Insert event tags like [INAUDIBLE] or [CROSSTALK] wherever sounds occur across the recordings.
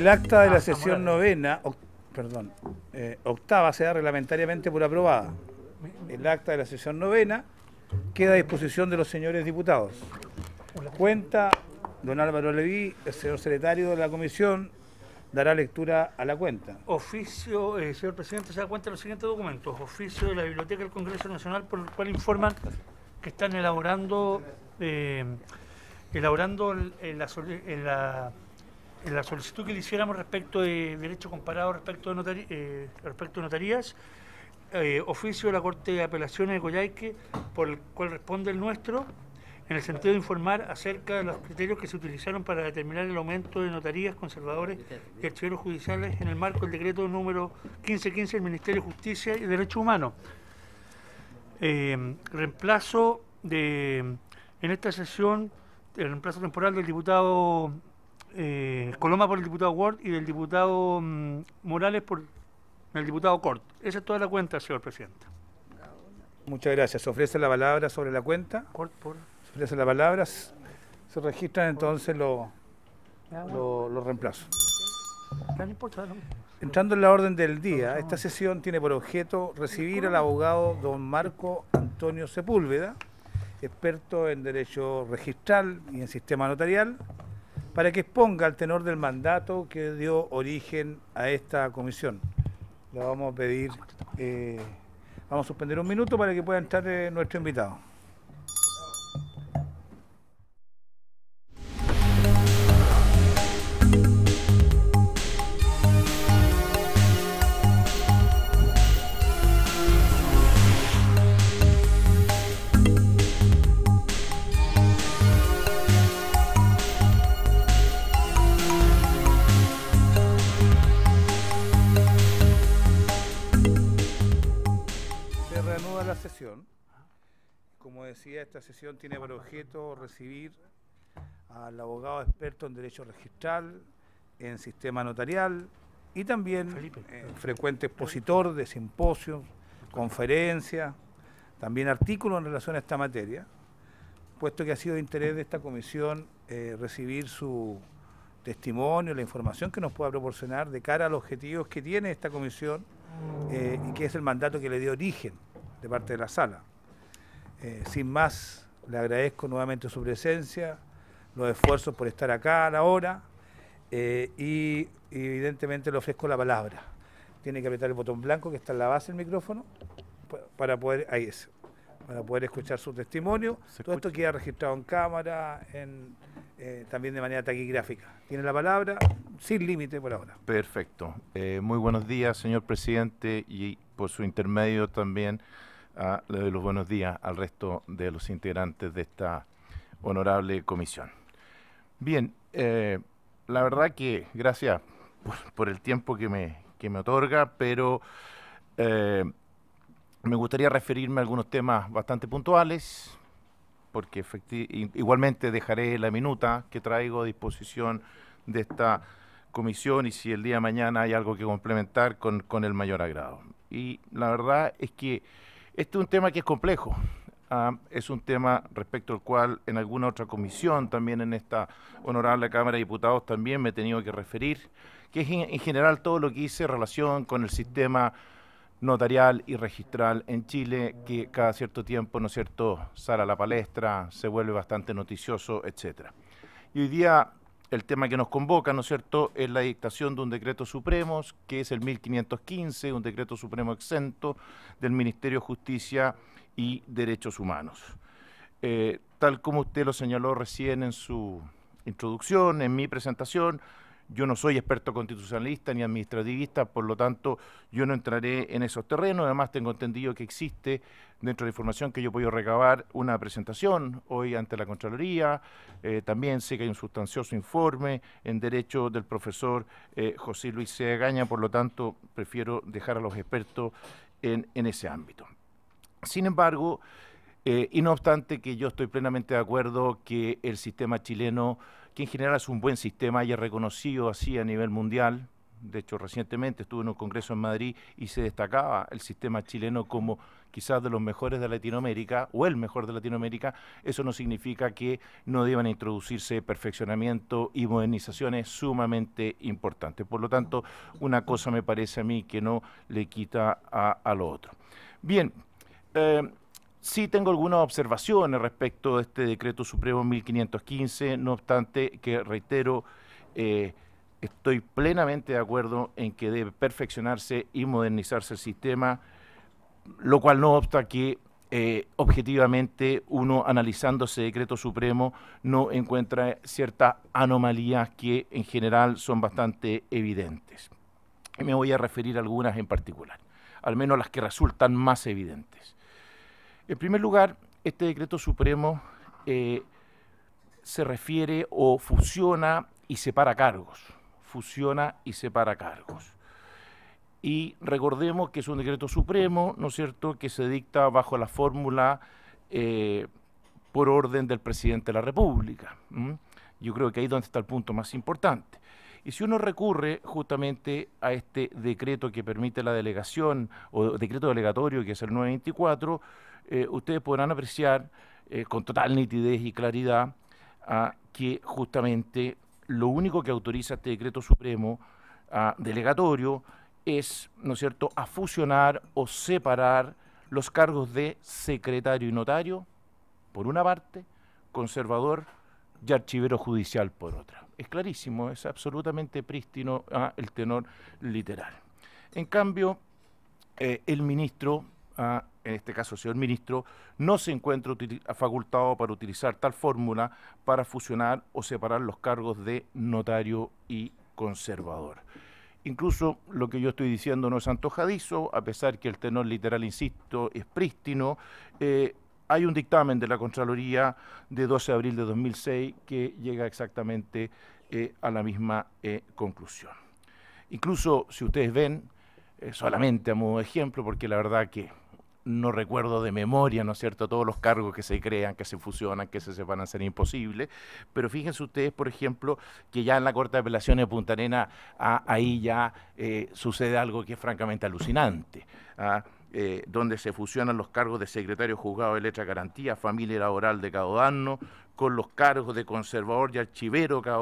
El acta de la ah, sesión novena, perdón, eh, octava se da reglamentariamente por aprobada. El acta de la sesión novena queda a disposición de los señores diputados. Cuenta don Álvaro Leví, el señor secretario de la comisión, dará lectura a la cuenta. Oficio, eh, señor presidente, se da cuenta de los siguientes documentos. Oficio de la Biblioteca del Congreso Nacional, por el cual informan que están elaborando, eh, elaborando la la solicitud que le hiciéramos respecto de derecho comparado respecto de, eh, notarías, eh, oficio de la Corte de Apelaciones de Coyhaique, por el cual responde el nuestro, en el sentido de informar acerca de los criterios que se utilizaron para determinar el aumento de notarías, conservadores y archiveros judiciales en el marco del decreto número 1515 del Ministerio de Justicia y Derechos Humanos. Eh, reemplazo de, en esta sesión, el reemplazo temporal del diputado eh, Coloma por el diputado Ward y del diputado mm, Morales por el diputado Cort. Esa es toda la cuenta, señor presidente. Muchas gracias. Se ofrece la palabra sobre la cuenta. Cort por. Se ofrece la palabra. Se registran entonces los lo, lo reemplazos. Entrando en la orden del día, esta sesión tiene por objeto recibir al abogado don Marco Antonio Sepúlveda, experto en derecho registral y en sistema notarial, para que exponga el tenor del mandato que dio origen a esta comisión. Le vamos a pedir, eh, vamos a suspender un minuto para que pueda entrar eh, nuestro invitado. esta sesión tiene por objeto recibir al abogado experto en Derecho Registral, en Sistema Notarial y también eh, frecuente expositor de simposios, conferencias, también artículos en relación a esta materia, puesto que ha sido de interés de esta comisión eh, recibir su testimonio, la información que nos pueda proporcionar de cara a los objetivos que tiene esta comisión eh, y que es el mandato que le dio origen de parte de la sala. Eh, sin más, le agradezco nuevamente su presencia, los esfuerzos por estar acá a la hora eh, y evidentemente le ofrezco la palabra. Tiene que apretar el botón blanco que está en la base del micrófono para poder, ahí para poder escuchar su testimonio. Todo esto queda registrado en cámara, en, eh, también de manera taquigráfica. Tiene la palabra sin límite por ahora. Perfecto. muy buenos días, señor presidente, y por su intermedio también le doy los buenos días al resto de los integrantes de esta honorable comisión. Bien, eh, la verdad que gracias por, el tiempo que me, me otorga, pero eh, me gustaría referirme a algunos temas bastante puntuales, porque igualmente dejaré la minuta que traigo a disposición de esta comisión y si el día de mañana hay algo que complementar con, con el mayor agrado. Y la verdad es que este es un tema que es complejo. Ah, es un tema respecto al cual en alguna otra comisión, también en esta honorable Cámara de Diputados, también me he tenido que referir, que es en, general todo lo que hice en relación con el sistema notarial y registral en Chile, que cada cierto tiempo, ¿no es cierto?, sale a la palestra, se vuelve bastante noticioso, etcétera. Y hoy día el tema que nos convoca, ¿no es cierto?, es la dictación de un decreto supremo, que es el 1515, un decreto supremo exento del Ministerio de Justicia y Derechos Humanos. Eh, tal como usted lo señaló recién en su introducción, en mi presentación, yo no soy experto constitucionalista ni administrativista, por lo tanto yo no entraré en esos terrenos. Además tengo entendido que existe dentro de la información que yo he podido recabar una presentación hoy ante la Contraloría. Eh, también sé que hay un sustancioso informe en derecho del profesor eh, José Luis Cegaña, por lo tanto prefiero dejar a los expertos en, ese ámbito. Sin embargo, eh, y no obstante que yo estoy plenamente de acuerdo que el sistema chileno en general es un buen sistema y es reconocido así a nivel mundial. De hecho, recientemente estuve en un congreso en Madrid y se destacaba el sistema chileno como quizás de los mejores de Latinoamérica o el mejor de Latinoamérica. Eso no significa que no deban introducirse perfeccionamiento y modernizaciones sumamente importantes. Por lo tanto, una cosa me parece a mí que no le quita a, lo otro. Bien, eh, Sí tengo algunas observaciones respecto a este decreto supremo 1515, no obstante que reitero, eh, estoy plenamente de acuerdo en que debe perfeccionarse y modernizarse el sistema, lo cual no obsta que eh, objetivamente uno analizando ese decreto supremo no encuentra ciertas anomalías que en general son bastante evidentes. Me voy a referir a algunas en particular, al menos las que resultan más evidentes. En primer lugar, este decreto supremo eh, se refiere o fusiona y separa cargos. Fusiona y separa cargos. Y recordemos que es un decreto supremo, ¿no es cierto?, que se dicta bajo la fórmula eh, por orden del presidente de la República. Yo creo que ahí es donde está el punto más importante. Y si uno recurre justamente a este decreto que permite la delegación, o decreto delegatorio, que es el 924, eh, ustedes podrán apreciar eh, con total nitidez y claridad ah, que justamente lo único que autoriza este decreto supremo ah, delegatorio es, ¿no es cierto?, a fusionar o separar los cargos de secretario y notario, por una parte, conservador y archivero judicial, por otra. Es clarísimo, es absolutamente prístino al ah, el tenor literal. En cambio, eh, el ministro en este caso señor ministro, no se encuentra facultado para utilizar tal fórmula para fusionar o separar los cargos de notario y conservador. Incluso lo que yo estoy diciendo no es antojadizo, a pesar que el tenor literal, insisto, es prístino. Eh, hay un dictamen de la Contraloría de 12 de abril de 2006 que llega exactamente eh, a la misma eh, conclusión. Incluso si ustedes ven, solamente a modo de ejemplo, porque la verdad que no recuerdo de memoria, ¿no es cierto?, todos los cargos que se crean, que se fusionan, que se van a hacer imposible. Pero fíjense ustedes, por ejemplo, que ya en la Corte de Apelaciones de Punta Arena, ah, ahí ya eh, sucede algo que es francamente alucinante. Ah, eh, donde se fusionan los cargos de secretario juzgado de letra garantía, familia laboral de año con los cargos de conservador y archivero cada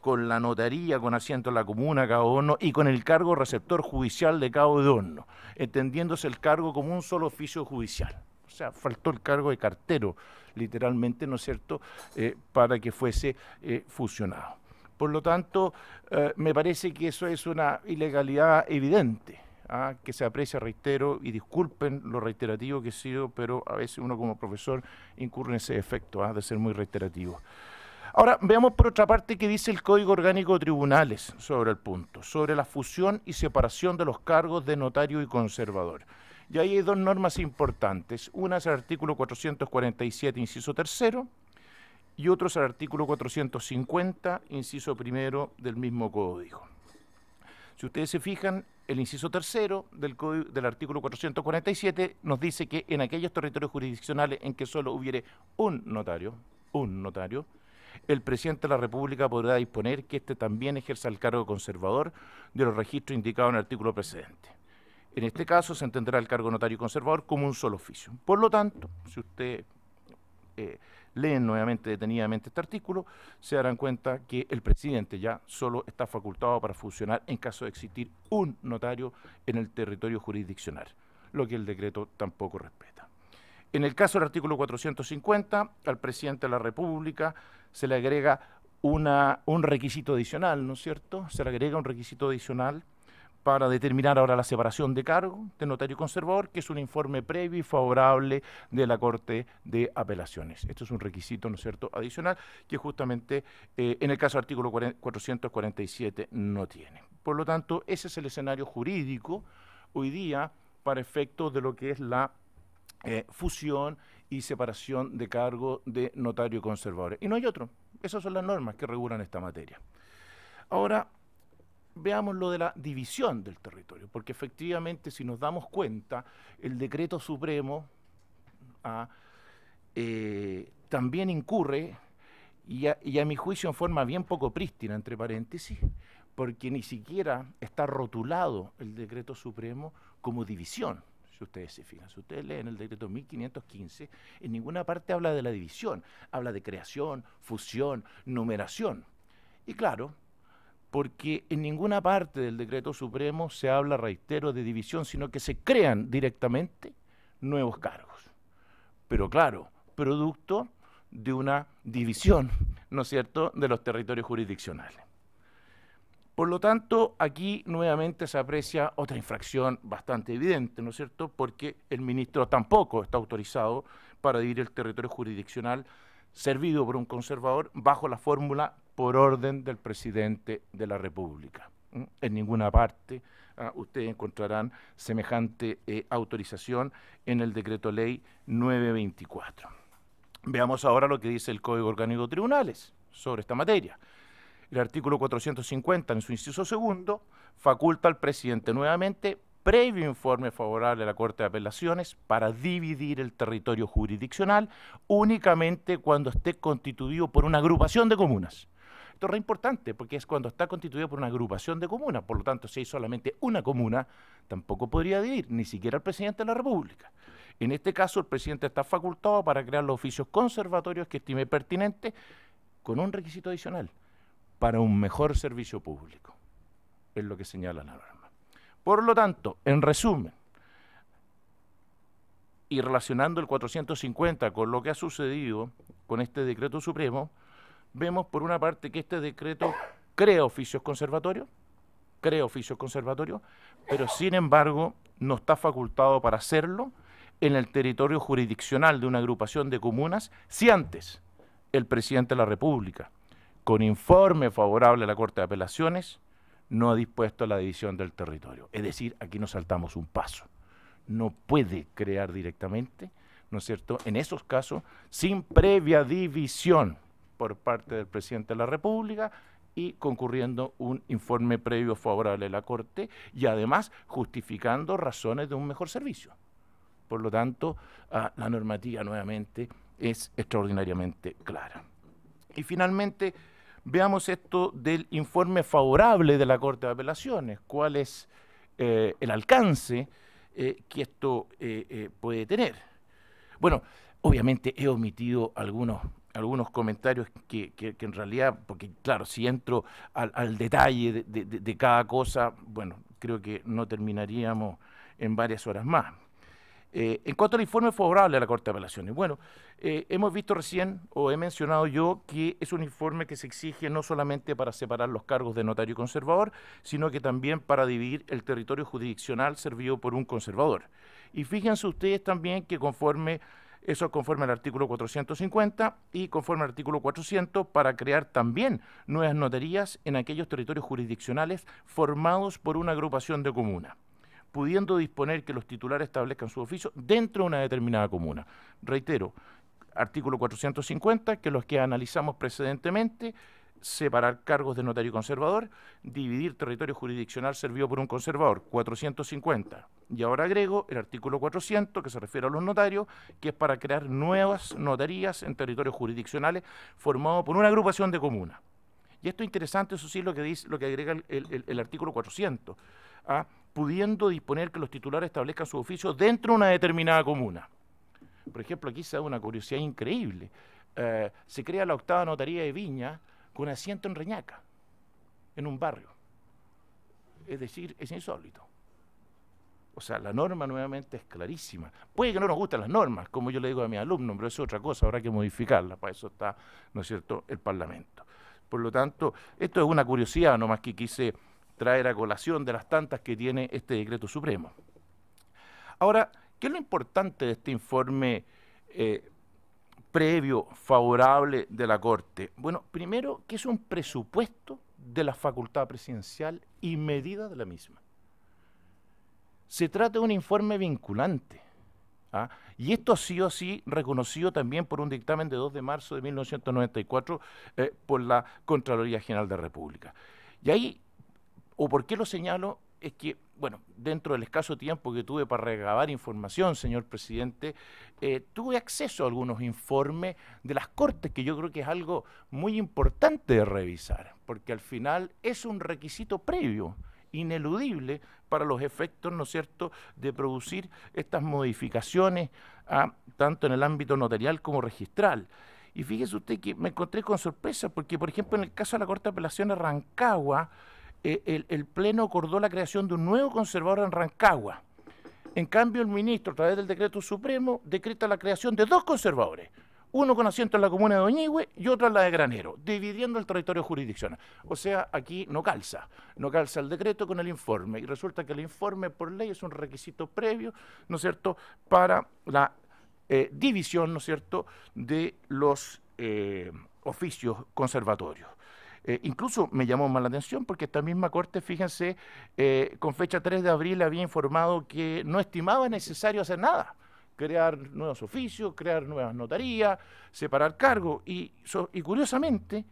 con la notaría con asiento en la comuna cada y con el cargo receptor judicial de cada uno, entendiéndose el cargo como un solo oficio judicial. O sea, faltó el cargo de cartero, literalmente, ¿no es cierto?, eh, para que fuese eh, fusionado. Por lo tanto, eh, me parece que eso es una ilegalidad evidente que se aprecia, reitero, y disculpen lo reiterativo que he sido, pero a veces uno como profesor incurre en ese efecto ¿ah? de ser muy reiterativo. Ahora, veamos por otra parte qué dice el Código Orgánico de Tribunales sobre el punto, sobre la fusión y separación de los cargos de notario y conservador. Y ahí hay dos normas importantes. Una es el artículo 447, inciso tercero, y otro es el artículo 450, inciso primero del mismo código. Si ustedes se fijan, el inciso tercero del, artículo 447 nos dice que en aquellos territorios jurisdiccionales en que solo hubiere un notario, un notario, el presidente de la República podrá disponer que éste también ejerza el cargo conservador de los registros indicados en el artículo precedente. En este caso se entenderá el cargo notario conservador como un solo oficio. Por lo tanto, si usted eh, leen nuevamente detenidamente este artículo, se darán cuenta que el presidente ya solo está facultado para funcionar en caso de existir un notario en el territorio jurisdiccional, lo que el decreto tampoco respeta. En el caso del artículo 450, al presidente de la República se le agrega una, un requisito adicional, ¿no es cierto? Se le agrega un requisito adicional para determinar ahora la separación de cargo de notario conservador, que es un informe previo y favorable de la Corte de Apelaciones. Esto es un requisito, ¿no es cierto?, adicional, que justamente eh, en el caso del artículo 447 no tiene. Por lo tanto, ese es el escenario jurídico hoy día para efectos de lo que es la eh, fusión y separación de cargo de notario conservador. Y no hay otro. Esas son las normas que regulan esta materia. Ahora, veamos lo de la división del territorio, porque efectivamente si nos damos cuenta, el decreto supremo ¿ah? eh, también incurre, y a, mi juicio en forma bien poco prístina, entre paréntesis, porque ni siquiera está rotulado el decreto supremo como división. Si ustedes se fijan, si ustedes leen el decreto 1515, en ninguna parte habla de la división, habla de creación, fusión, numeración. Y claro, porque en ninguna parte del decreto supremo se habla, reitero, de división, sino que se crean directamente nuevos cargos. Pero claro, producto de una división, ¿no es cierto?, de los territorios jurisdiccionales. Por lo tanto, aquí nuevamente se aprecia otra infracción bastante evidente, ¿no es cierto?, porque el ministro tampoco está autorizado para dividir el territorio jurisdiccional servido por un conservador bajo la fórmula por orden del presidente de la República. ¿Mm? En ninguna parte ah, ustedes encontrarán semejante eh, autorización en el decreto ley 924. Veamos ahora lo que dice el Código Orgánico de Tribunales sobre esta materia. El artículo 450, en su inciso segundo, faculta al presidente nuevamente, previo informe favorable a la Corte de Apelaciones, para dividir el territorio jurisdiccional únicamente cuando esté constituido por una agrupación de comunas importante porque es cuando está constituido por una agrupación de comunas. Por lo tanto, si hay solamente una comuna, tampoco podría adherir, ni siquiera el presidente de la República. En este caso, el presidente está facultado para crear los oficios conservatorios que estime pertinente con un requisito adicional para un mejor servicio público. Es lo que señala la norma. Por lo tanto, en resumen, y relacionando el 450 con lo que ha sucedido con este decreto supremo, vemos por una parte que este decreto crea oficios conservatorios, crea oficios conservatorios, pero sin embargo no está facultado para hacerlo en el territorio jurisdiccional de una agrupación de comunas, si antes el presidente de la República, con informe favorable a la Corte de Apelaciones, no ha dispuesto a la división del territorio. Es decir, aquí nos saltamos un paso. No puede crear directamente, ¿no es cierto?, en esos casos, sin previa división por parte del presidente de la República y concurriendo un informe previo favorable de la Corte y además justificando razones de un mejor servicio. Por lo tanto, ah, la normativa nuevamente es extraordinariamente clara. Y finalmente, veamos esto del informe favorable de la Corte de Apelaciones, cuál es eh, el alcance eh, que esto eh, puede tener. Bueno, obviamente he omitido algunos algunos comentarios que, en realidad, porque claro, si entro al, detalle de, cada cosa, bueno, creo que no terminaríamos en varias horas más. Eh, en cuanto al informe favorable a la Corte de Apelaciones, bueno, eh, hemos visto recién, o he mencionado yo, que es un informe que se exige no solamente para separar los cargos de notario y conservador, sino que también para dividir el territorio jurisdiccional servido por un conservador. Y fíjense ustedes también que conforme eso conforme al artículo 450 y conforme al artículo 400 para crear también nuevas noterías en aquellos territorios jurisdiccionales formados por una agrupación de comunas pudiendo disponer que los titulares establezcan su oficio dentro de una determinada comuna. Reitero, artículo 450, que los que analizamos precedentemente, separar cargos de notario conservador, dividir territorio jurisdiccional servido por un conservador, 450. Y ahora agrego el artículo 400 que se refiere a los notarios, que es para crear nuevas notarías en territorios jurisdiccionales formados por una agrupación de comunas. Y esto es interesante, eso sí lo que, dice, lo que agrega el, artículo 400, ¿ah? pudiendo disponer que los titulares establezcan su oficio dentro de una determinada comuna. Por ejemplo, aquí se da una curiosidad increíble. Eh, se crea la octava notaría de Viña, con asiento en Reñaca, en un barrio. Es decir, es insólito. O sea, la norma nuevamente es clarísima. Puede que no nos gusten las normas, como yo le digo a mis alumnos, pero es otra cosa, habrá que modificarla. para eso está, ¿no es cierto?, el Parlamento. Por lo tanto, esto es una curiosidad nomás que quise traer a colación de las tantas que tiene este decreto supremo. Ahora, ¿qué es lo importante de este informe eh, previo favorable de la Corte. Bueno, primero, que es un presupuesto de la facultad presidencial y medida de la misma. Se trata de un informe vinculante. ¿ah? Y esto ha sido así reconocido también por un dictamen de 2 de marzo de 1994 eh, por la Contraloría General de la República. Y ahí, o por qué lo señalo, es que bueno, dentro del escaso tiempo que tuve para regabar información, señor presidente, eh, tuve acceso a algunos informes de las Cortes, que yo creo que es algo muy importante de revisar, porque al final es un requisito previo ineludible para los efectos, ¿no es cierto?, de producir estas modificaciones ah, tanto en el ámbito notarial como registral. Y fíjese usted que me encontré con sorpresa, porque por ejemplo en el caso de la Corte de Apelación de Rancagua, eh, el, Pleno acordó la creación de un nuevo conservador en Rancagua. En cambio, el ministro, a través del decreto supremo, decreta la creación de dos conservadores, uno con asiento en la comuna de Doñigüe y otro en la de Granero, dividiendo el territorio jurisdiccional. O sea, aquí no calza, no calza el decreto con el informe, y resulta que el informe por ley es un requisito previo, ¿no es cierto?, para la eh, división, ¿no es cierto?, de los eh, oficios conservatorios. Eh, incluso me llamó más la atención porque esta misma Corte, fíjense, eh, con fecha 3 de abril había informado que no estimaba necesario hacer nada crear nuevos oficios, crear nuevas notarías, separar cargos. Y, curiosamente,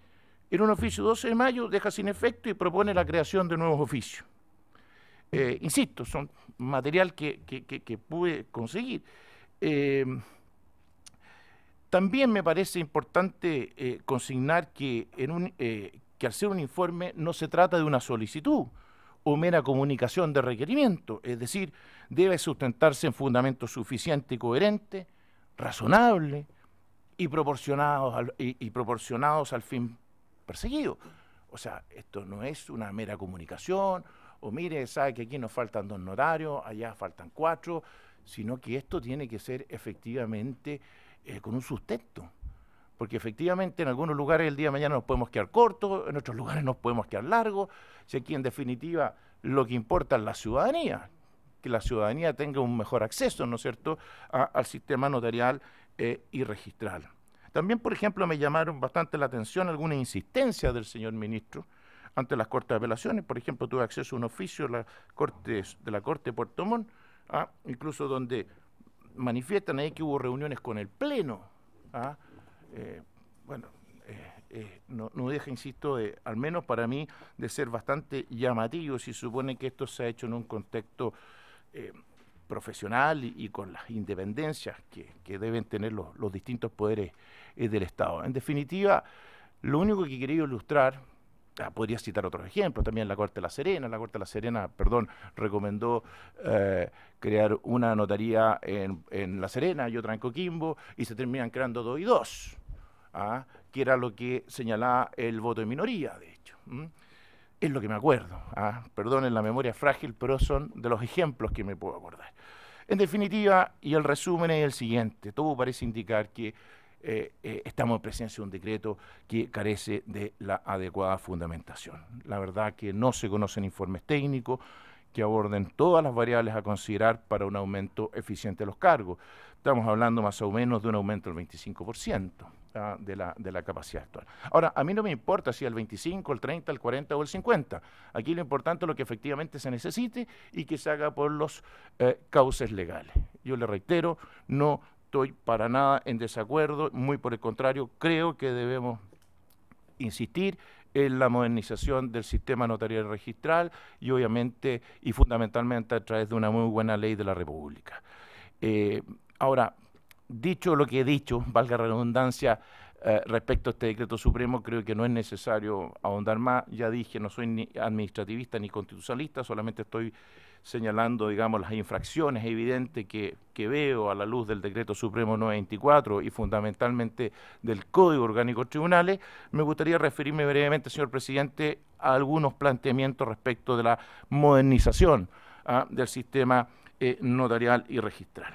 en un oficio 12 de mayo deja sin efecto y propone la creación de nuevos oficios. Eh, insisto, son material que, pude conseguir. También me parece importante eh, consignar eh, que, al ser un informe no se trata de una solicitud o mera comunicación de requerimiento, es decir, debe sustentarse en fundamentos suficiente coherente, razonable y proporcionados y, y proporcionados al fin perseguido. O sea, esto no es una mera comunicación, o mire, sabe que aquí nos faltan dos notarios, allá faltan cuatro, sino que esto tiene que ser efectivamente eh, con un sustento. Porque efectivamente en algunos lugares el día de mañana nos podemos quedar cortos, en otros lugares nos podemos quedar largos. Si aquí en definitiva lo que importa es la ciudadanía, que la ciudadanía tenga un mejor acceso, ¿no es cierto?, al sistema notarial eh, y registral. También, por ejemplo, me llamaron bastante la atención alguna insistencia del señor ministro ante las Cortes de Apelaciones. Por ejemplo, tuve acceso a un oficio de la Corte de, la corte de Puerto Montt, ah, incluso donde manifiestan ahí que hubo reuniones con el Pleno. ¿ah? Eh, bueno, eh, eh, no, deja, insisto, al menos para mí, de ser bastante llamativo si supone que esto se ha hecho en un contexto profesional y, con las independencias que, deben tener los, los distintos poderes del Estado. En definitiva, lo único que quería ilustrar Ah, podría citar otros ejemplos, también la Corte de la Serena, la Corte de la Serena, perdón, recomendó eh, crear una notaría en, La Serena y otra en Coquimbo, y se terminan creando dos y dos, ¿ah? que era lo que señalaba el voto de minoría, de hecho. Es lo que me acuerdo, ¿ah? perdonen la memoria frágil, pero son de los ejemplos que me puedo acordar. En definitiva, y el resumen es el siguiente, todo parece indicar que eh, eh, estamos en presencia de un decreto que carece de la adecuada fundamentación. La verdad que no se conocen informes técnicos que aborden todas las variables a considerar para un aumento eficiente de los cargos. Estamos hablando más o menos de un aumento del 25% ¿ah? de, la, de la capacidad actual. Ahora, a mí no me importa si el 25, el 30, el 40 o el 50. Aquí lo importante es lo que efectivamente se necesite y que se haga por los eh, cauces legales. Yo le reitero, no estoy para nada en desacuerdo, muy por el contrario, creo que debemos insistir en la modernización del sistema notarial registral y obviamente y fundamentalmente a través de una muy buena ley de la República. Eh, ahora, dicho lo que he dicho, valga redundancia, eh, respecto a este decreto supremo, creo que no es necesario ahondar más. Ya dije, no soy ni administrativista ni constitucionalista, solamente estoy señalando, digamos, las infracciones evidentes que, veo a la luz del Decreto Supremo 94 y fundamentalmente del Código Orgánico Tribunales, me gustaría referirme brevemente, señor presidente, a algunos planteamientos respecto de la modernización ¿ah? del sistema eh, notarial y registral.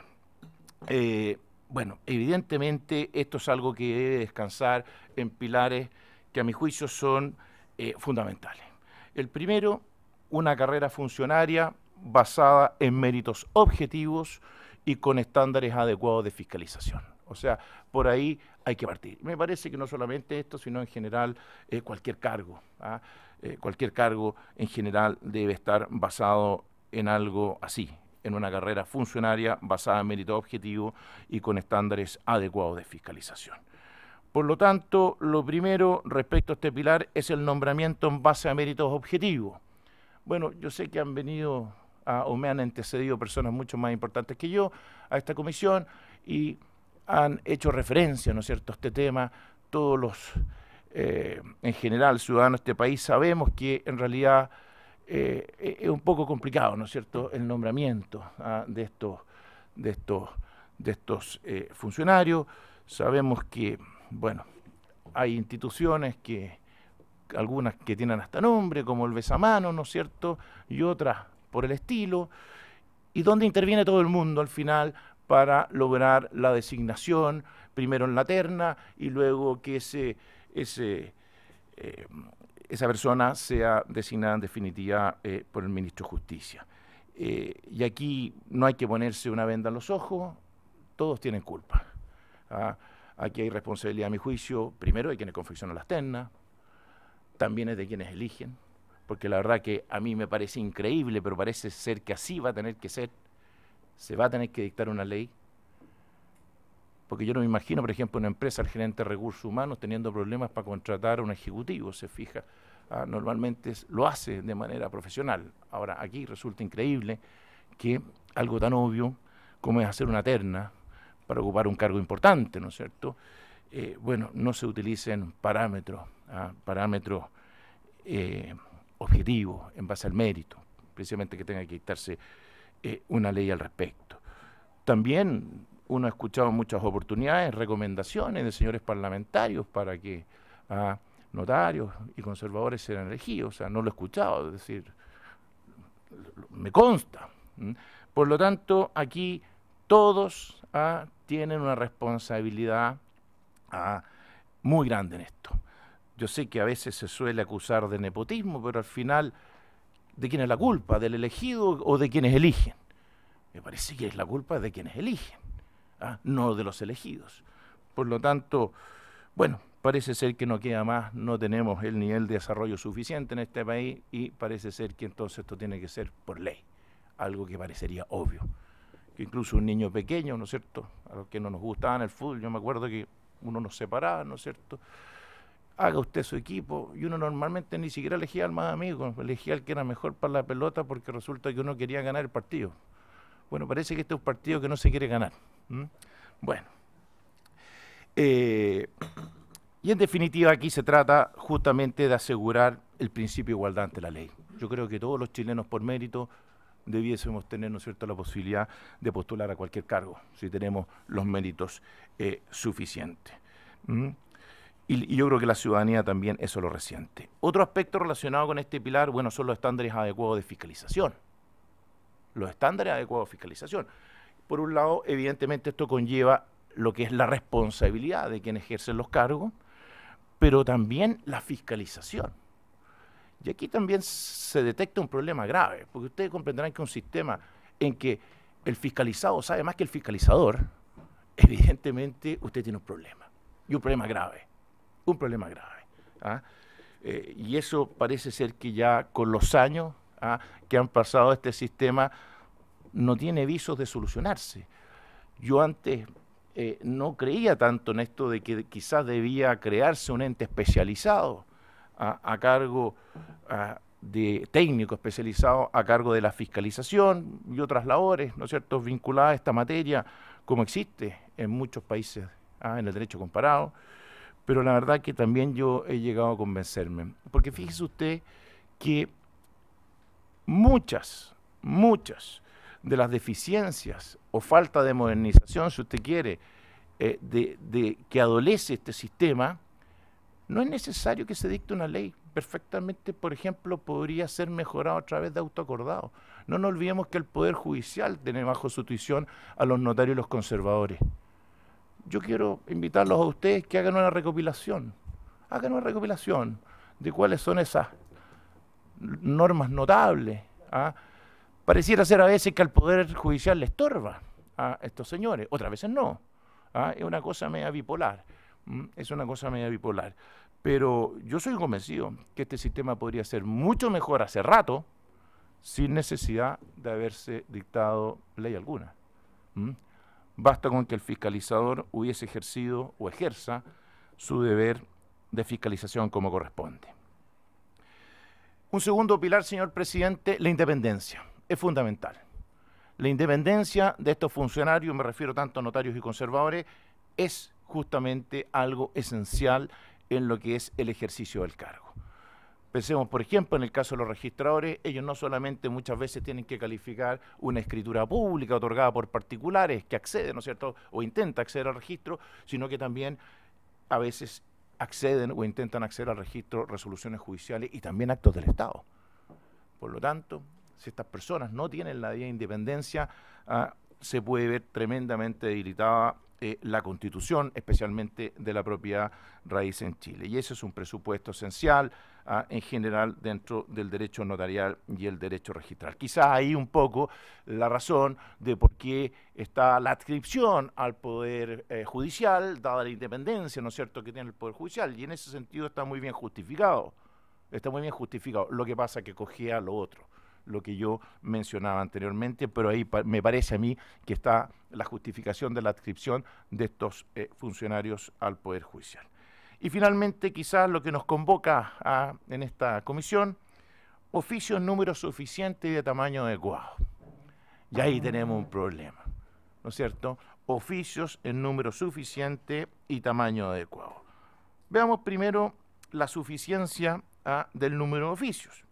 Eh, bueno, evidentemente esto es algo que debe descansar en pilares que a mi juicio son eh, fundamentales. El primero, una carrera funcionaria basada en méritos objetivos y con estándares adecuados de fiscalización. O sea, por ahí hay que partir. Me parece que no solamente esto, sino en general eh, cualquier cargo. ¿ah? Eh, cualquier cargo en general debe estar basado en algo así, en una carrera funcionaria basada en méritos objetivos y con estándares adecuados de fiscalización. Por lo tanto, lo primero respecto a este pilar es el nombramiento en base a méritos objetivos. Bueno, yo sé que han venido o me han antecedido personas mucho más importantes que yo a esta comisión y han hecho referencia, ¿no es cierto?, a este tema. Todos los, eh, en general, ciudadanos de este país sabemos que en realidad eh, es un poco complicado, ¿no es cierto?, el nombramiento ¿ah? de estos, de estos, de estos eh, funcionarios. Sabemos que, bueno, hay instituciones que, algunas que tienen hasta nombre, como el Besamano, ¿no es cierto?, y otras por el estilo, y donde interviene todo el mundo al final para lograr la designación, primero en la terna y luego que eh, esa persona sea designada en definitiva eh, por el ministro de Justicia. Eh, y aquí no hay que ponerse una venda en los ojos, todos tienen culpa. ¿ah? Aquí hay responsabilidad, a mi juicio, primero de quienes confeccionan las ternas, también es de quienes eligen, porque la verdad que a mí me parece increíble, pero parece ser que así va a tener que ser, se va a tener que dictar una ley. Porque yo no me imagino, por ejemplo, una empresa, el gerente de recursos humanos, teniendo problemas para contratar a un ejecutivo, se fija. Ah, normalmente lo hace de manera profesional. Ahora, aquí resulta increíble que algo tan obvio como es hacer una terna para ocupar un cargo importante, ¿no es cierto? Eh, bueno, no se utilicen parámetros, ah, parámetros eh, objetivo, en base al mérito, precisamente que tenga que dictarse eh, una ley al respecto. También uno ha escuchado muchas oportunidades recomendaciones de señores parlamentarios para que ah, notarios y conservadores sean elegidos, o sea, no lo he escuchado, es decir, me consta. Por lo tanto, aquí todos ah, tienen una responsabilidad ah, muy grande en esto. Yo sé que a veces se suele acusar de nepotismo, pero al final, ¿de quién es la culpa? ¿Del elegido o de quienes eligen? Me parece que es la culpa de quienes eligen, ¿ah? no de los elegidos. Por lo tanto, bueno, parece ser que no queda más, no tenemos el nivel de desarrollo suficiente en este país y parece ser que entonces esto tiene que ser por ley, algo que parecería obvio. Que incluso un niño pequeño, ¿no es cierto?, a los que no nos gustaban el fútbol, yo me acuerdo que uno nos separaba, ¿no es cierto?, haga usted su equipo. Y uno normalmente ni siquiera elegía al más amigo, elegía al que era mejor para la pelota porque resulta que uno quería ganar el partido. Bueno, parece que este es un partido que no se quiere ganar. Bueno. Eh, y en definitiva aquí se trata justamente de asegurar el principio de igualdad ante la ley. Yo creo que todos los chilenos por mérito debiésemos tener ¿no cierto? la posibilidad de postular a cualquier cargo si tenemos los méritos eh, suficientes. Y, yo creo que la ciudadanía también eso lo reciente. Otro aspecto relacionado con este pilar, bueno, son los estándares adecuados de fiscalización. Los estándares adecuados de fiscalización. Por un lado, evidentemente esto conlleva lo que es la responsabilidad de quien ejerce los cargos, pero también la fiscalización. Y aquí también se detecta un problema grave, porque ustedes comprenderán que un sistema en que el fiscalizado sabe más que el fiscalizador, evidentemente usted tiene un problema, y un problema grave un problema grave. ¿ah? Eh, y eso parece ser que ya con los años ¿ah? que han pasado este sistema no tiene visos de solucionarse. Yo antes eh, no creía tanto en esto de que quizás debía crearse un ente especializado ¿ah? a, cargo de técnico especializado a cargo de la fiscalización y otras labores, ¿no es cierto?, vinculadas a esta materia, como existe en muchos países en el derecho comparado pero la verdad que también yo he llegado a convencerme. Porque fíjese usted que muchas, muchas de las deficiencias o falta de modernización, si usted quiere, eh, de, que adolece este sistema, no es necesario que se dicte una ley. Perfectamente, por ejemplo, podría ser mejorado a través de autoacordado. No nos olvidemos que el Poder Judicial tiene bajo su tuición a los notarios y los conservadores yo quiero invitarlos a ustedes que hagan una recopilación, hagan una recopilación de cuáles son esas normas notables. ¿ah? Pareciera ser a veces que al Poder Judicial le estorba a estos señores, otras veces no. ¿ah? Es una cosa media bipolar, es una cosa media bipolar. Pero yo soy convencido que este sistema podría ser mucho mejor hace rato sin necesidad de haberse dictado ley alguna. Basta con que el fiscalizador hubiese ejercido o ejerza su deber de fiscalización como corresponde. Un segundo pilar, señor presidente, la independencia. Es fundamental. La independencia de estos funcionarios, me refiero tanto a notarios y conservadores, es justamente algo esencial en lo que es el ejercicio del cargo. Pensemos, por ejemplo, en el caso de los registradores, ellos no solamente muchas veces tienen que calificar una escritura pública otorgada por particulares que acceden, ¿no es cierto?, o intenta acceder al registro, sino que también a veces acceden o intentan acceder al registro resoluciones judiciales y también actos del Estado. Por lo tanto, si estas personas no tienen la vía de independencia, ah, se puede ver tremendamente debilitada eh, la constitución, especialmente de la propiedad raíz en Chile. Y ese es un presupuesto esencial ah, en general dentro del derecho notarial y el derecho registral. Quizás ahí un poco la razón de por qué está la adscripción al Poder eh, Judicial, dada la independencia, ¿no es cierto?, que tiene el Poder Judicial. Y en ese sentido está muy bien justificado. Está muy bien justificado. Lo que pasa que cogía lo otro lo que yo mencionaba anteriormente, pero ahí me parece a mí que está la justificación de la adscripción de estos eh, funcionarios al Poder Judicial. Y finalmente, quizás lo que nos convoca en esta comisión, oficios en número suficiente y de tamaño adecuado. Y ahí tenemos un problema, ¿no es cierto? Oficios en número suficiente y tamaño adecuado. Veamos primero la suficiencia ah, del número de oficios.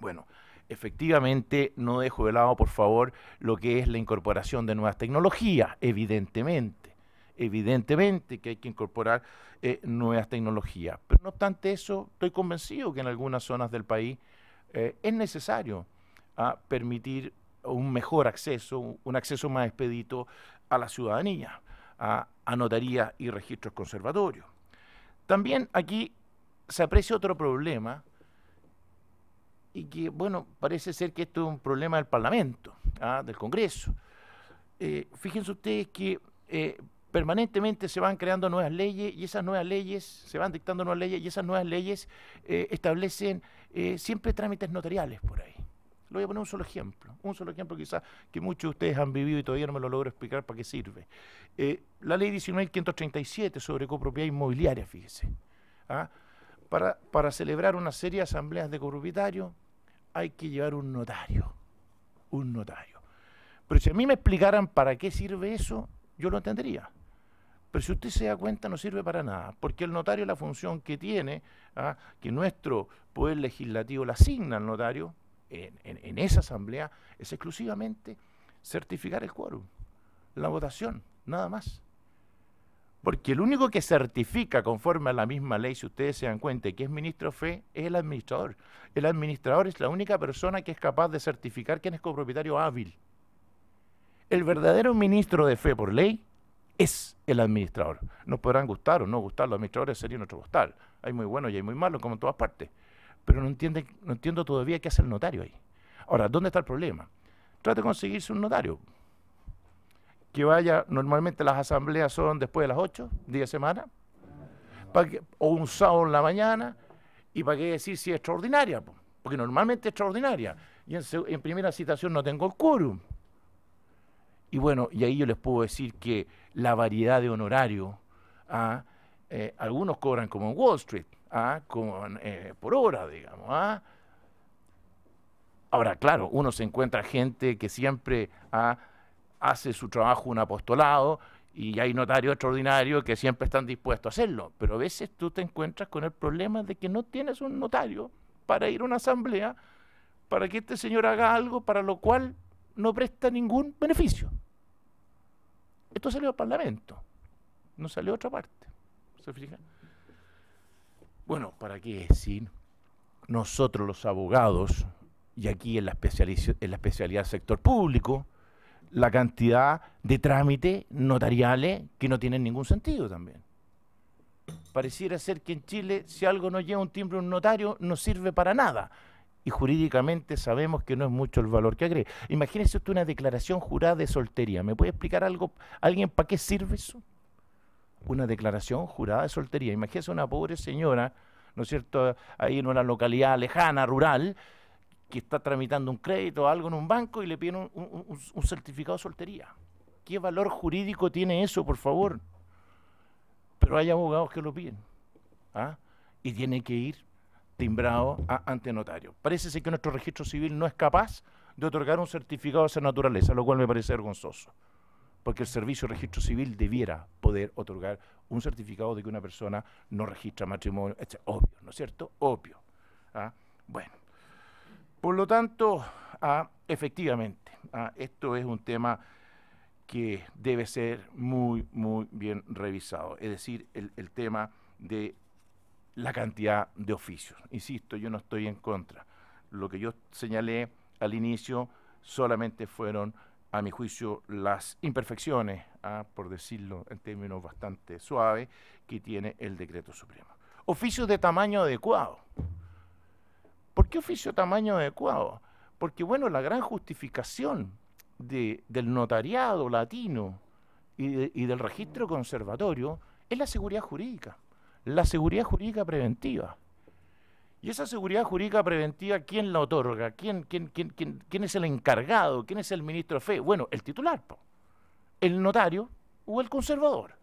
Bueno, efectivamente no dejo de lado, por favor, lo que es la incorporación de nuevas tecnologías, evidentemente. Evidentemente que hay que incorporar eh, nuevas tecnologías. Pero no obstante eso, estoy convencido que en algunas zonas del país eh, es necesario ah, permitir un mejor acceso, un acceso más expedito a la ciudadanía, a, a notarías y registros conservatorios. También aquí se aprecia otro problema y que, bueno, parece ser que esto es un problema del Parlamento, ¿ah? del Congreso. Eh, fíjense ustedes que eh, permanentemente se van creando nuevas leyes y esas nuevas leyes, se van dictando nuevas leyes y esas nuevas leyes eh, establecen siempre trámites notariales por ahí. Le voy a poner un solo ejemplo, un solo ejemplo quizás que muchos de ustedes han vivido y todavía no me lo logro explicar para qué sirve. la ley 19.537 sobre copropiedad inmobiliaria, fíjese. ¿ah? Para, para celebrar una serie de asambleas de copropietarios, hay que llevar un notario, un notario. Pero si a mí me explicaran para qué sirve eso, yo lo entendería. Pero si usted se da cuenta, no sirve para nada, porque el notario la función que tiene, ¿ah? que nuestro poder legislativo le asigna al notario, en, en, esa asamblea, es exclusivamente certificar el quórum, la votación, nada más. Porque el único que certifica conforme a la misma ley, si ustedes se dan cuenta, que es ministro de fe, es el administrador. El administrador es la única persona que es capaz de certificar quién es copropietario hábil. El verdadero ministro de fe por ley es el administrador. Nos podrán gustar o no gustar los administradores, sería nuestro postal. Hay muy buenos y hay muy malos, como en todas partes. Pero no, entiende, no entiendo todavía qué hace el notario ahí. Ahora, ¿dónde está el problema? Trate de conseguirse un notario que vaya, normalmente las asambleas son después de las 8, 10 semanas, o un sábado en la mañana, y para qué decir si es extraordinaria, porque normalmente es extraordinaria, y en, primera citación no tengo el quórum. Y bueno, y ahí yo les puedo decir que la variedad de honorario, ¿ah? eh, algunos cobran como en Wall Street, ¿ah? eh, por hora, digamos. ¿ah? Ahora, claro, uno se encuentra gente que siempre... ha hace su trabajo un apostolado y hay notarios extraordinarios que siempre están dispuestos a hacerlo, pero a veces tú te encuentras con el problema de que no tienes un notario para ir a una asamblea para que este señor haga algo para lo cual no presta ningún beneficio. Esto salió al Parlamento, no salió a otra parte. Bueno, ¿para qué decir? Nosotros los abogados, y aquí en la, en la especialidad sector público, la cantidad de trámites notariales que no tienen ningún sentido también. Pareciera ser que en Chile, si algo no lleva un timbre un notario, no sirve para nada. Y jurídicamente sabemos que no es mucho el valor que agrega. Imagínese usted una declaración jurada de soltería. ¿Me puede explicar algo, alguien, para qué sirve eso? Una declaración jurada de soltería. Imagínese una pobre señora, ¿no es cierto?, ahí en una localidad lejana, rural, que está tramitando un crédito o algo en un banco y le piden un, certificado de soltería. ¿Qué valor jurídico tiene eso, por favor? Pero hay abogados que lo piden. ¿ah? Y tiene que ir timbrado ante notario. Parece ser que nuestro registro civil no es capaz de otorgar un certificado de esa naturaleza, lo cual me parece vergonzoso. Porque el Servicio de Registro Civil debiera poder otorgar un certificado de que una persona no registra matrimonio. obvio, ¿no es cierto? Obvio. ¿ah? Bueno. Por lo tanto, ah, efectivamente, ah, esto es un tema que debe ser muy, muy bien revisado. Es decir, el, tema de la cantidad de oficios. Insisto, yo no estoy en contra. Lo que yo señalé al inicio solamente fueron, a mi juicio, las imperfecciones, ah, por decirlo en términos bastante suaves, que tiene el decreto supremo. Oficios de tamaño adecuado qué oficio tamaño adecuado? Porque, bueno, la gran justificación del notariado latino y, del registro conservatorio es la seguridad jurídica, la seguridad jurídica preventiva. Y esa seguridad jurídica preventiva, ¿quién la otorga? ¿Quién, es el encargado? ¿Quién es el ministro de fe? Bueno, el titular, el notario o el conservador.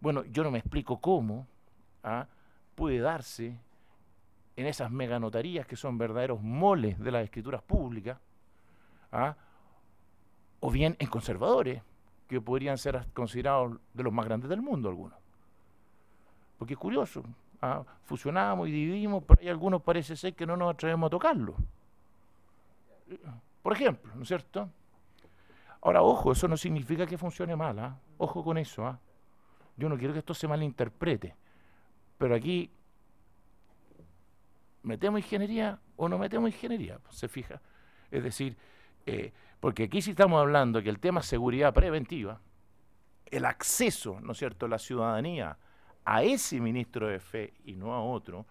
Bueno, yo no me explico cómo ¿ah? puede darse en esas meganotarías que son verdaderos moles de las escrituras públicas, ¿ah? o bien en conservadores, que podrían ser considerados de los más grandes del mundo algunos. Porque es curioso, ¿ah? fusionamos y dividimos, pero hay algunos parece ser que no nos atrevemos a tocarlo. Por ejemplo, ¿no es cierto? Ahora, ojo, eso no significa que funcione mal, ¿ah? ojo con eso. Yo no quiero que esto se malinterprete, pero aquí ¿metemos ingeniería o no metemos ingeniería? Pues, se fija. Es decir, eh, porque aquí sí estamos hablando que el tema seguridad preventiva, el acceso, ¿no es cierto?, la ciudadanía a ese ministro de fe y no a otro,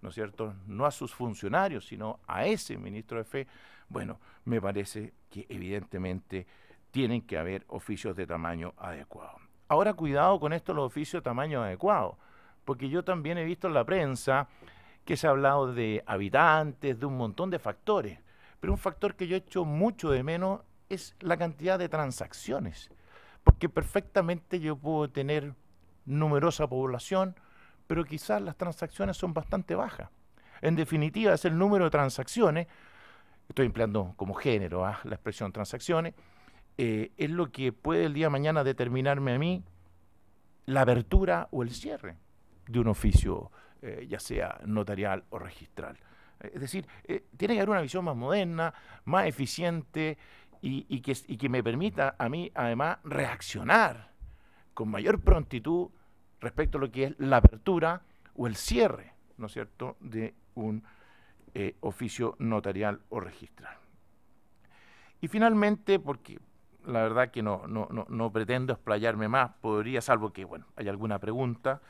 ¿no es cierto?, no a sus funcionarios, sino a ese ministro de fe, bueno, me parece que evidentemente tienen que haber oficios de tamaño adecuado. Ahora cuidado con esto, los oficios de tamaño adecuado, porque yo también he visto en la prensa que se ha hablado de habitantes, de un montón de factores, pero un factor que yo echo mucho de menos es la cantidad de transacciones, porque perfectamente yo puedo tener numerosa población, pero quizás las transacciones son bastante bajas. En definitiva, es el número de transacciones, estoy empleando como género ¿ah? la expresión transacciones, eh, es lo que puede el día de mañana determinarme a mí la apertura o el cierre de un oficio eh, ya sea notarial o registral. Eh, es decir, eh, tiene que haber una visión más moderna, más eficiente y, que, me permita a mí, además, reaccionar con mayor prontitud respecto a lo que es la apertura o el cierre, ¿no es cierto?, de un oficio notarial o registral. Y finalmente, porque la verdad que no, pretendo explayarme más, podría, salvo que, bueno, hay alguna pregunta,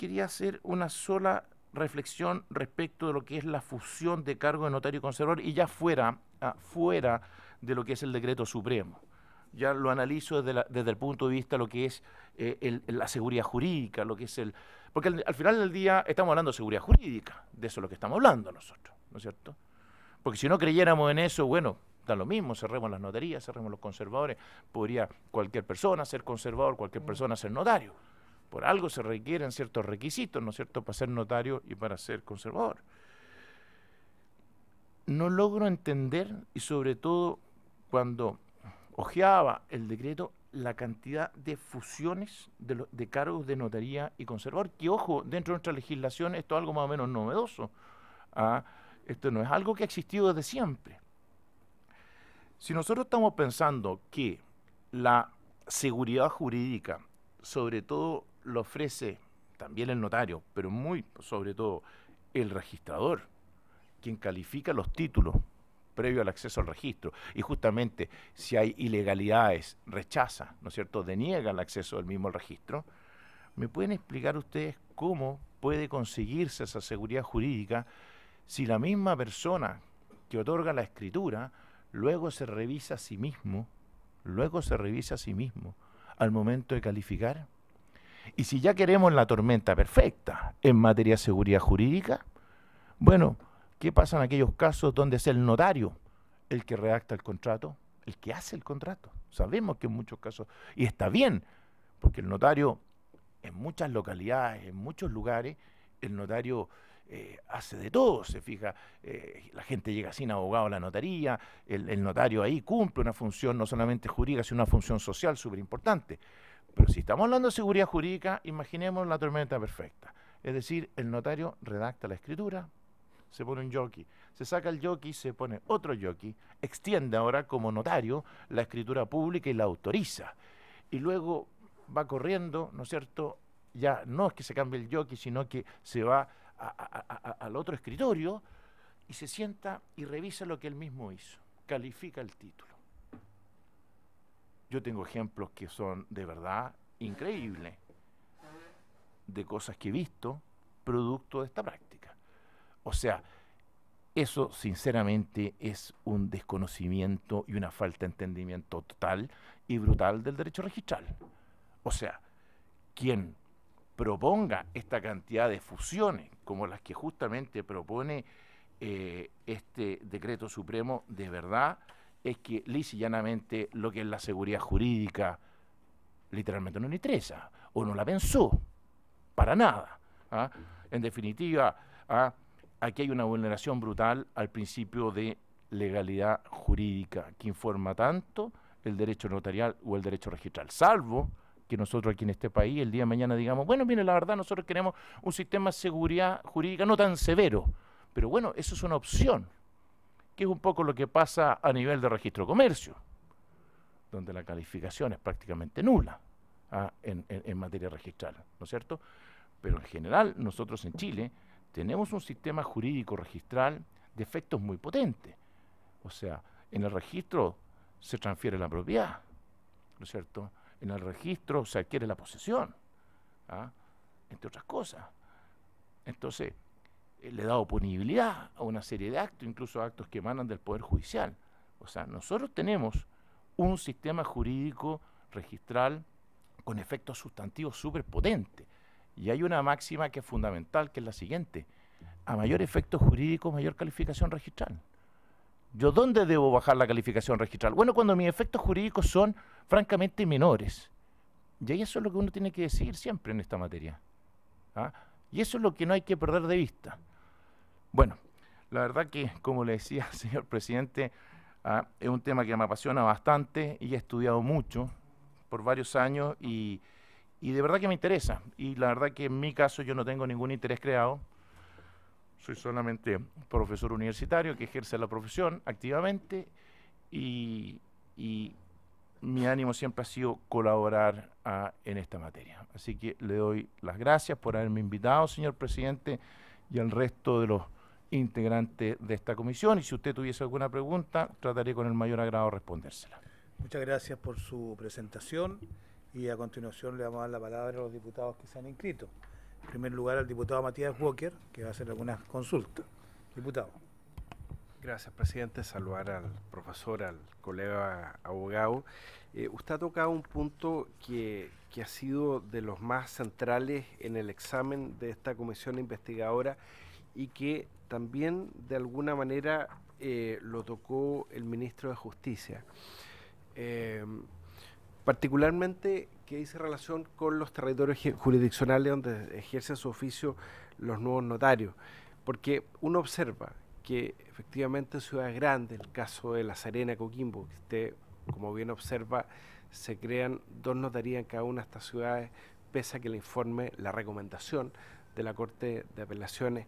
quería hacer una sola reflexión respecto de lo que es la fusión de cargo de notario y conservador y ya fuera, ah, fuera de lo que es el decreto supremo. Ya lo analizo desde, el punto de vista de lo que es eh, la seguridad jurídica, lo que es el... Porque al, al, final del día estamos hablando de seguridad jurídica, de eso es lo que estamos hablando nosotros, ¿no es cierto? Porque si no creyéramos en eso, bueno, da lo mismo, cerremos las notarías, cerremos los conservadores, podría cualquier persona ser conservador, cualquier mm. persona ser notario. Por algo se requieren ciertos requisitos, ¿no es cierto?, para ser notario y para ser conservador. No logro entender, y sobre todo cuando ojeaba el decreto, la cantidad de fusiones de, cargos de notaría y conservador. Que ojo, dentro de nuestra legislación esto es algo más o menos novedoso. ¿ah? esto no es algo que ha existido desde siempre. Si nosotros estamos pensando que la seguridad jurídica, sobre todo lo ofrece también el notario, pero muy sobre todo el registrador, quien califica los títulos previo al acceso al registro. Y justamente si hay ilegalidades, rechaza, ¿no es cierto?, deniega el acceso al mismo registro. ¿Me pueden explicar ustedes cómo puede conseguirse esa seguridad jurídica si la misma persona que otorga la escritura luego se revisa a sí mismo, luego se revisa a sí mismo al momento de calificar? Y si ya queremos la tormenta perfecta en materia de seguridad jurídica, bueno, ¿qué pasa en aquellos casos donde es el notario el que redacta el contrato, el que hace el contrato? Sabemos que en muchos casos, y está bien, porque el notario en muchas localidades, en muchos lugares, el notario eh, hace de todo, se fija, eh, la gente llega sin abogado a la notaría, el, el notario ahí cumple una función no solamente jurídica, sino una función social súper importante. Pero si estamos hablando de seguridad jurídica, imaginemos la tormenta perfecta. Es decir, el notario redacta la escritura, se pone un jockey, se saca el jockey, se pone otro jockey, extiende ahora como notario la escritura pública y la autoriza. Y luego va corriendo, ¿no es cierto? Ya no es que se cambie el jockey, sino que se va al otro escritorio y se sienta y revisa lo que él mismo hizo, califica el título. Yo tengo ejemplos que son de verdad increíbles de cosas que he visto producto de esta práctica. O sea, eso sinceramente es un desconocimiento y una falta de entendimiento total y brutal del derecho registral. O sea, quien proponga esta cantidad de fusiones como las que justamente propone eh, este decreto supremo, de verdad, es que lisa y llanamente lo que es la seguridad jurídica literalmente no le interesa o no la pensó para nada. ¿ah? En definitiva, ¿ah? aquí hay una vulneración brutal al principio de legalidad jurídica que informa tanto el derecho notarial o el derecho registral, salvo que nosotros aquí en este país el día de mañana digamos, bueno, mire, la verdad nosotros queremos un sistema de seguridad jurídica no tan severo, pero bueno, eso es una opción, es un poco lo que pasa a nivel de registro de comercio, donde la calificación es prácticamente nula ah, en, materia registral, ¿no es cierto? Pero en general nosotros en Chile tenemos un sistema jurídico registral de efectos muy potentes, O sea, en el registro se transfiere la propiedad, ¿no es cierto? En el registro se adquiere la posesión, ¿ah? entre otras cosas. Entonces, eh, le da oponibilidad a una serie de actos, incluso actos que emanan del Poder Judicial. O sea, nosotros tenemos un sistema jurídico registral con efectos sustantivos súper potente. Y hay una máxima que es fundamental, que es la siguiente. A mayor efecto jurídico, mayor calificación registral. ¿Yo dónde debo bajar la calificación registral? Bueno, cuando mis efectos jurídicos son francamente menores. Y eso es lo que uno tiene que decir siempre en esta materia. ¿ah? Y eso es lo que no hay que perder de vista. Bueno, la verdad que, como le decía, [LAUGHS] señor presidente, ah, es un tema que me apasiona bastante y he estudiado mucho por varios años y, de verdad que me interesa. Y la verdad que en mi caso yo no tengo ningún interés creado. Soy solamente profesor universitario que ejerce la profesión activamente y, mi ánimo siempre ha sido colaborar ah, en esta materia. Así que le doy las gracias por haberme invitado, señor presidente, y al resto de los integrante de esta comisión. Y si usted tuviese alguna pregunta, trataré con el mayor agrado respondérsela. Muchas gracias por su presentación y a continuación le vamos a dar la palabra a los diputados que se han inscrito. En primer lugar al diputado Matías Walker, que va a hacer algunas consultas. Diputado. Gracias, presidente. Saludar al profesor, al colega abogado. Eh, usted ha tocado un punto que, que ha sido de los más centrales en el examen de esta comisión investigadora y que también de alguna manera eh, lo tocó el ministro de Justicia. Em, particularmente que dice relación con los territorios jurisdiccionales donde ejercen su oficio los nuevos notarios, porque uno observa que efectivamente en Ciudad Grande, el caso de La Serena, Coquimbo, que usted como bien observa, se crean dos notarías en cada una de estas ciudades, pese a que el informe la recomendación de la Corte de Apelaciones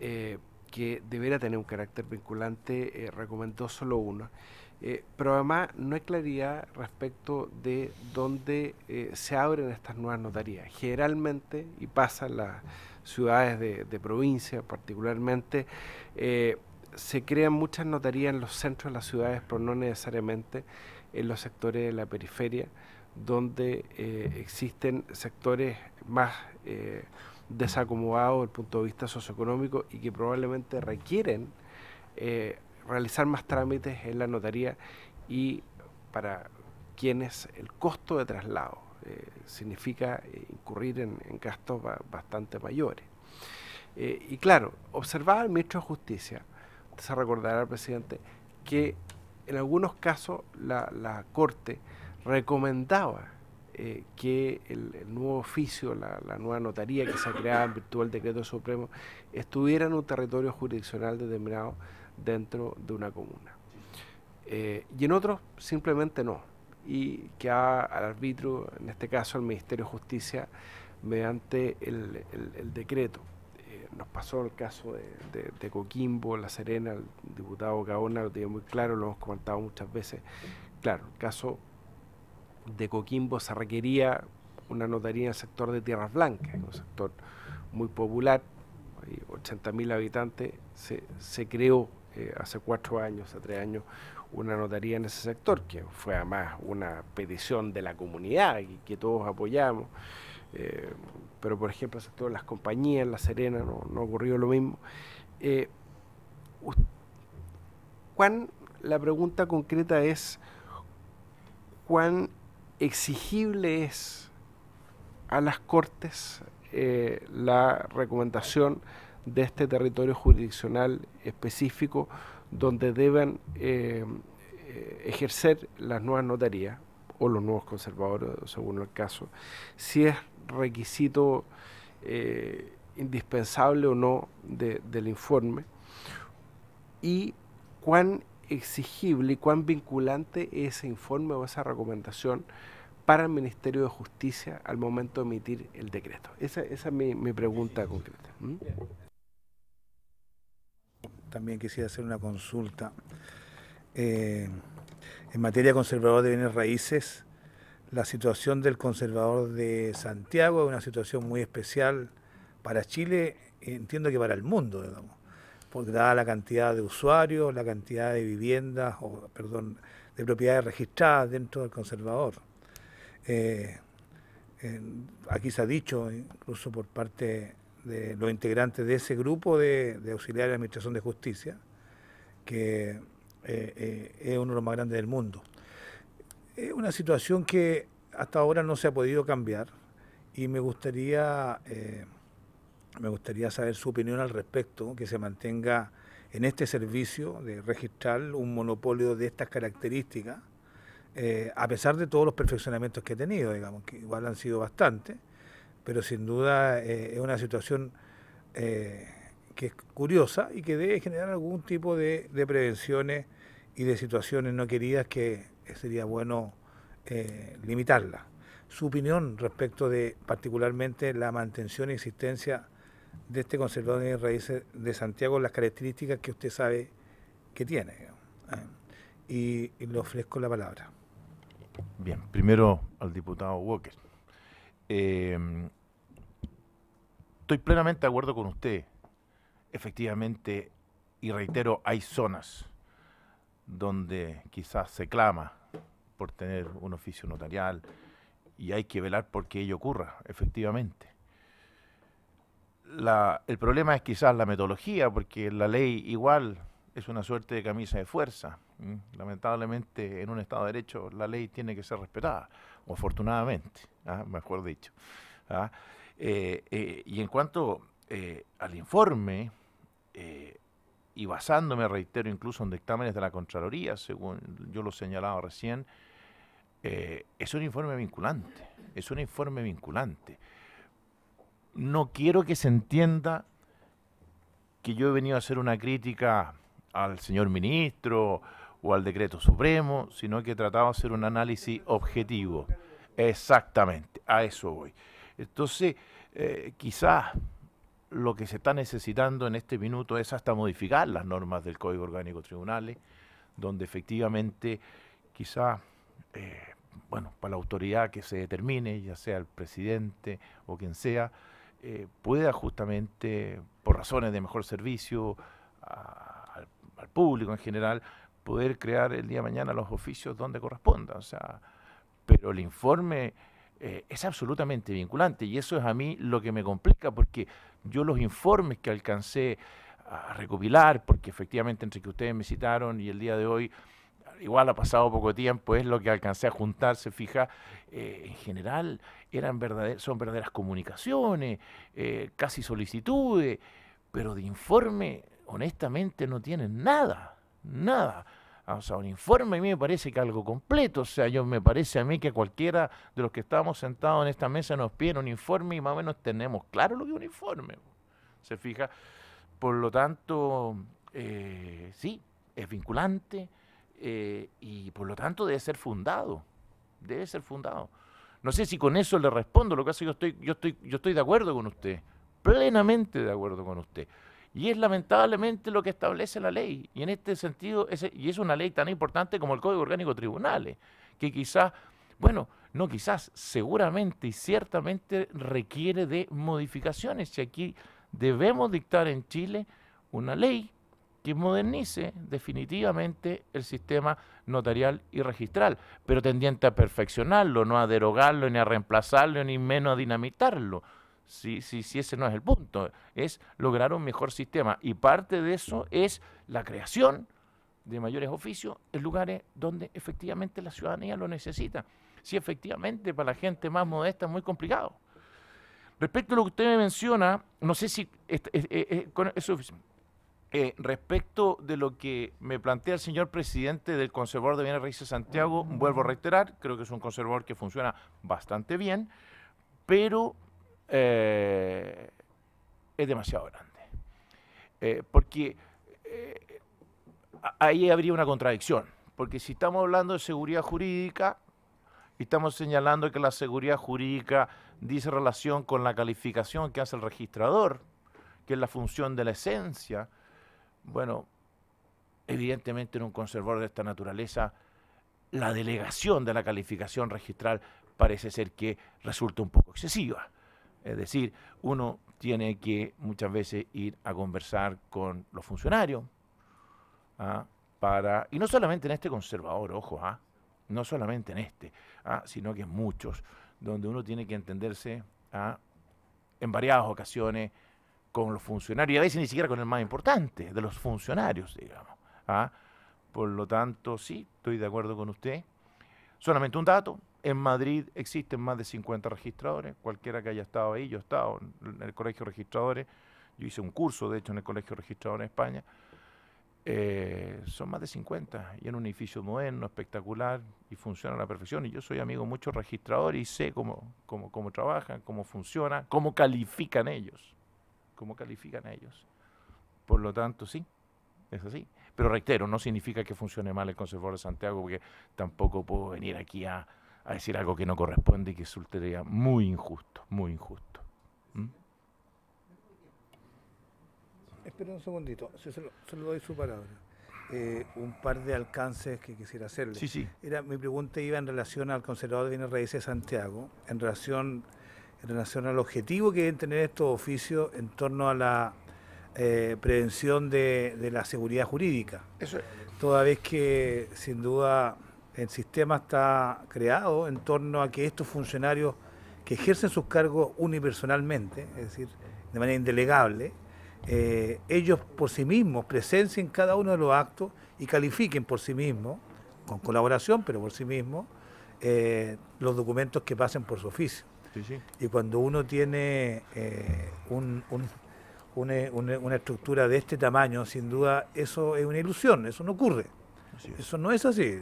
eh, que deberá tener un carácter vinculante, eh, recomendó solo uno. Eh, pero además no hay claridad respecto de dónde se abren estas nuevas notarías. Generalmente, y pasa en las ciudades de, de provincia particularmente, se crean muchas notarías en los centros de las ciudades, pero no necesariamente en los sectores de la periferia, donde existen sectores más desacomodados desde el punto de vista socioeconómico y que probablemente requieren eh, realizar más trámites en la notaría y para quienes el costo de traslado eh, significa eh, incurrir en, gastos bastante mayores. y claro, observaba el ministro de Justicia, se recordará al presidente, que en algunos casos la, la Corte recomendaba eh, que el, nuevo oficio, la, nueva notaría que se ha creado en virtud del decreto supremo, estuviera en un territorio jurisdiccional determinado dentro de una comuna. Eh, y en otros simplemente no. Y que al árbitro en este caso al Ministerio de Justicia, mediante el, decreto. Eh, nos pasó el caso de, de, Coquimbo, La Serena, el diputado Gaona lo tiene muy claro, lo hemos comentado muchas veces. Claro, el caso de Coquimbo se requería una notaría en el sector de Tierras Blancas, un sector muy popular, hay 80.000 habitantes, se, creó eh, hace cuatro años, hace tres años, una notaría en ese sector, que fue además una petición de la comunidad y que todos apoyamos. Eh, pero por ejemplo, el sector de las compañías, La Serena, no, ocurrió lo mismo. Eh, ¿Cuán, la pregunta concreta es, ¿cuán exigible es a las Cortes eh, la recomendación de este territorio jurisdiccional específico donde deben eh, eh, ejercer las nuevas notarías o los nuevos conservadores, según el caso, si es requisito indispensable o no del informe y cuán exigible y cuán vinculante es ese informe o esa recomendación para el Ministerio de Justicia al momento de emitir el decreto? Esa, esa es mi, pregunta concreta. ¿Mm? También quisiera hacer una consulta. Eh, en materia conservador de bienes raíces, la situación del conservador de Santiago es una situación muy especial para Chile, entiendo que para el mundo, digamos por pues, dada la cantidad de usuarios, la cantidad de viviendas, o perdón, de propiedades registradas dentro del conservador. Eh, aquí se ha dicho, incluso por parte de los integrantes de ese grupo de, auxiliares de administración de justicia, que eh, eh, es uno de los más grandes del mundo. Es una situación que hasta ahora no se ha podido cambiar y me gustaría me gustaría saber su opinión al respecto, que se mantenga en este servicio de registrar un monopolio de estas características, eh, a pesar de todos los perfeccionamientos que ha tenido, digamos, que igual han sido bastante pero sin duda eh, es una situación eh, que es curiosa y que debe generar algún tipo de, prevenciones y de situaciones no queridas que sería bueno limitarla. Su opinión respecto de particularmente la mantención y existencia de este conservador de raíces de Santiago las características que usted sabe que tiene. Ah. Y, le ofrezco la palabra. Bien, primero al diputado Walker. Eh, estoy plenamente de acuerdo con usted. Efectivamente, y reitero, hay zonas donde quizás se clama por tener un oficio notarial y hay que velar porque ello ocurra, efectivamente el problema es quizás la metodología, porque la ley igual es una suerte de camisa de fuerza. Lamentablemente, en un Estado de Derecho, la ley tiene que ser respetada, o afortunadamente, ¿ah? mejor dicho. ¿ah? Eh, eh, y en cuanto eh, al informe, y basándome, reitero, incluso en dictámenes de la Contraloría, según yo lo señalaba recién, es un informe vinculante, es un informe vinculante no quiero que se entienda que yo he venido a hacer una crítica al señor ministro o al decreto supremo, sino que he tratado de hacer un análisis objetivo. Exactamente, a eso voy. Entonces, eh, quizás lo que se está necesitando en este minuto es hasta modificar las normas del Código Orgánico Tribunales, donde efectivamente quizás, eh, bueno, para la autoridad que se determine, ya sea el presidente o quien sea, eh, pueda justamente, por razones de mejor servicio al, público en general, poder crear el día de mañana los oficios donde corresponda. O sea, pero el informe eh, es absolutamente vinculante y eso es a mí lo que me complica porque yo los informes que alcancé a recopilar, porque efectivamente entre que ustedes me citaron y el día de hoy igual ha pasado poco tiempo, es lo que alcancé a juntar, se fija, eh, en general eran son verdaderas comunicaciones, eh, casi solicitudes, pero de informe honestamente no tienen nada, nada. O sea, un informe a mí me parece que algo completo, o sea, yo me parece a mí que cualquiera de los que estábamos sentados en esta mesa nos piden un informe y más o menos tenemos claro lo que es un informe. Se fija, por lo tanto, eh, sí, es vinculante, eh, y por lo tanto debe ser fundado, debe ser fundado. No sé si con eso le respondo, lo que hace yo estoy, yo estoy, yo estoy de acuerdo con usted, plenamente de acuerdo con usted. Y es lamentablemente lo que establece la ley. Y en este sentido, es, y es una ley tan importante como el Código Orgánico Tribunales, que quizás, bueno, no quizás, seguramente y ciertamente requiere de modificaciones. si aquí debemos dictar en Chile una ley que modernice definitivamente el sistema notarial y registral, pero tendiente a perfeccionarlo, no a derogarlo, ni a reemplazarlo, ni menos a dinamitarlo. Si, sí, ese no es el punto, es lograr un mejor sistema. Y parte de eso es la creación de mayores oficios en lugares donde efectivamente la ciudadanía lo necesita. Si efectivamente para la gente más modesta es muy complicado. Respecto a lo que usted me menciona, no sé si eh, eh, eh, es suficiente eh, respecto de lo que me plantea el señor presidente del Conservador de Bienes Raíces Santiago, vuelvo a reiterar, creo que es un conservador que funciona bastante bien, pero eh, es demasiado grande. Eh, porque ahí habría una contradicción, porque si estamos hablando de seguridad jurídica, estamos señalando que la seguridad jurídica dice relación con la calificación que hace el registrador, que es la función de la esencia, bueno, evidentemente en un conservador de esta naturaleza, la delegación de la calificación registral parece ser que resulta un poco excesiva. Es decir, uno tiene que muchas veces ir a conversar con los funcionarios ¿ah? para, y no solamente en este conservador, ojo, ¿ah? no solamente en este, ¿ah? sino que en muchos, donde uno tiene que entenderse en variadas ocasiones con los funcionarios, y a veces ni siquiera con el más importante de los funcionarios, digamos. ¿ah? Por lo tanto, sí, estoy de acuerdo con usted. Solamente un dato, en Madrid existen más de 50 registradores, cualquiera que haya estado ahí, yo he estado en el Colegio de Registradores, yo hice un curso, de hecho, en el Colegio de Registradores en España, eh, son más de 50 y en un edificio moderno, espectacular y funciona a la perfección. Y yo soy amigo de muchos registradores y sé cómo, cómo trabajan, cómo funciona cómo califican ellos cómo califican a ellos. Por lo tanto, sí, es así. Pero reitero, no significa que funcione mal el Conservador de Santiago, porque tampoco puedo venir aquí a, decir algo que no corresponde y que resultaría muy injusto, muy injusto. ¿Mm? Espera un segundito, se, lo, doy su palabra. Eh, un par de alcances que quisiera hacerle. Sí, sí. Era, mi pregunta iba en relación al conservador de bienes raíces de Santiago, en relación en relación al objetivo que deben tener estos oficios en torno a la eh, prevención de, la seguridad jurídica. Toda vez que, sin duda, el sistema está creado en torno a que estos funcionarios que ejercen sus cargos unipersonalmente, es decir, de manera indelegable, eh, ellos por sí mismos presencien cada uno de los actos y califiquen por sí mismos, con colaboración, pero por sí mismos, eh, los documentos que pasen por su oficio. Y cuando uno tiene eh, una, estructura de este tamaño, sin duda eso es una ilusión, eso no ocurre. Eso no es así,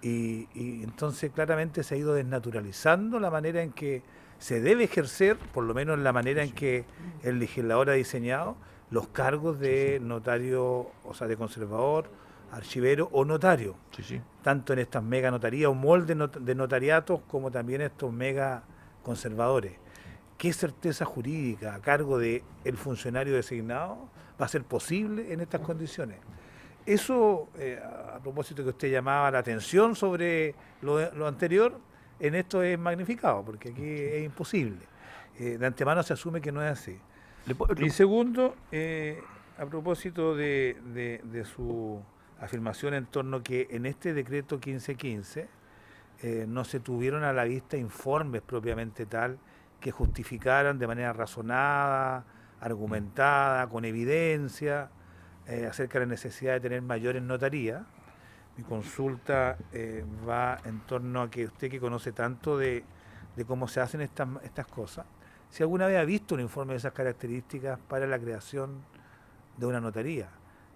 y, entonces claramente se ha ido desnaturalizando la manera en que se debe ejercer, por lo menos la manera en que el legislador ha diseñado los cargos de notario, o sea, de conservador, archivero o notario. Tanto en estas mega notarías o moldes de notariatos como también estos mega conservadores. ¿Qué certeza jurídica a cargo del el funcionario designado va a ser posible en estas condiciones? Eso, eh, a propósito que usted llamaba la atención sobre lo, anterior, en esto es magnificado, porque aquí es imposible. Eh, de antemano se asume que no es así. Y segundo, eh, a propósito de, de, su afirmación en torno que en este decreto 1515 eh, no se tuvieron a la vista informes propiamente tal que justificaran de manera razonada, argumentada, con evidencia, eh, acerca de la necesidad de tener mayores notarías. Mi consulta eh, va en torno a que usted que conoce tanto de, cómo se hacen estas, estas cosas, si alguna vez ha visto un informe de esas características para la creación de una notaría,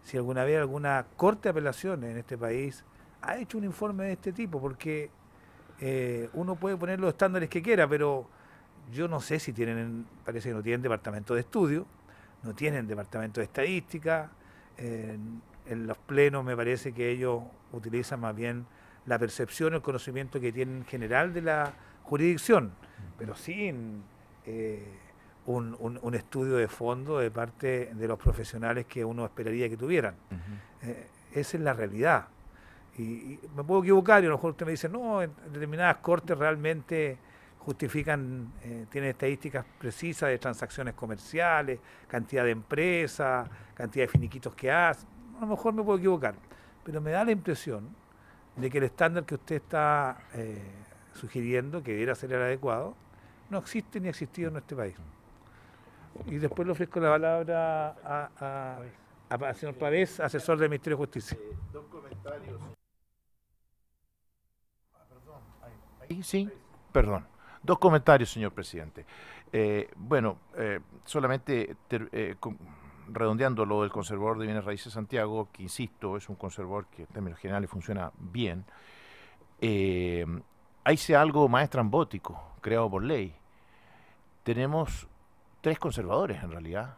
si alguna vez alguna corte de apelaciones en este país ha hecho un informe de este tipo, porque eh, uno puede poner los estándares que quiera, pero yo no sé si tienen, parece que no tienen departamento de estudio, no tienen departamento de estadística, eh, en los plenos me parece que ellos utilizan más bien la percepción, el conocimiento que tienen general de la jurisdicción, pero sin eh, un, estudio de fondo de parte de los profesionales que uno esperaría que tuvieran. esa es la realidad. Y, me puedo equivocar y a lo mejor usted me dice, no, en determinadas cortes realmente justifican, eh, tienen estadísticas precisas de transacciones comerciales, cantidad de empresas, cantidad de finiquitos que hacen. A lo mejor me puedo equivocar, pero me da la impresión de que el estándar que usted está eh, sugiriendo, que debería ser el adecuado, no existe ni ha existido en este país. Y después le ofrezco la palabra a, señor Pavés, asesor del Ministerio de Justicia. Eh, dos comentarios. Sí, perdón. Dos comentarios, señor presidente. Eh, bueno, eh, solamente eh, redondeando lo del conservador de bienes raíces Santiago, que insisto, es un conservador que en términos generales funciona bien, ahí sea algo más estrambótico, creado por ley. Tenemos tres conservadores en realidad,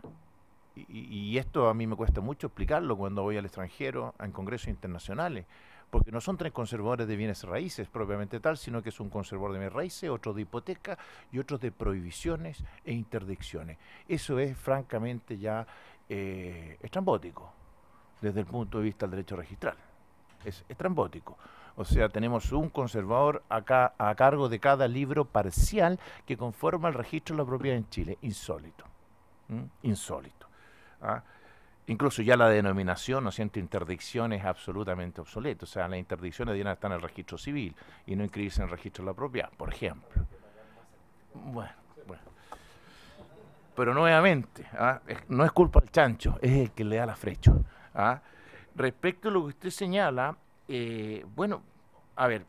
y, y esto a mí me cuesta mucho explicarlo cuando voy al extranjero, en congresos internacionales porque no son tres conservadores de bienes raíces propiamente tal, sino que es un conservador de bienes raíces, otro de hipoteca y otro de prohibiciones e interdicciones. Eso es francamente ya eh, estrambótico desde el punto de vista del derecho registral. Es estrambótico. O sea, tenemos un conservador acá a cargo de cada libro parcial que conforma el registro de la propiedad en Chile. Insólito. ¿Mm? Insólito. ¿Ah? Incluso ya la denominación, ¿no siento interdicción es absolutamente obsoleta. O sea, las interdicciones de estar en el registro civil y no inscribirse en el registro de la propiedad, por ejemplo. Bueno, bueno. Pero nuevamente, ¿ah? no es culpa del chancho, es el que le da la frecha. ¿ah? Respecto a lo que usted señala, eh, bueno, a ver,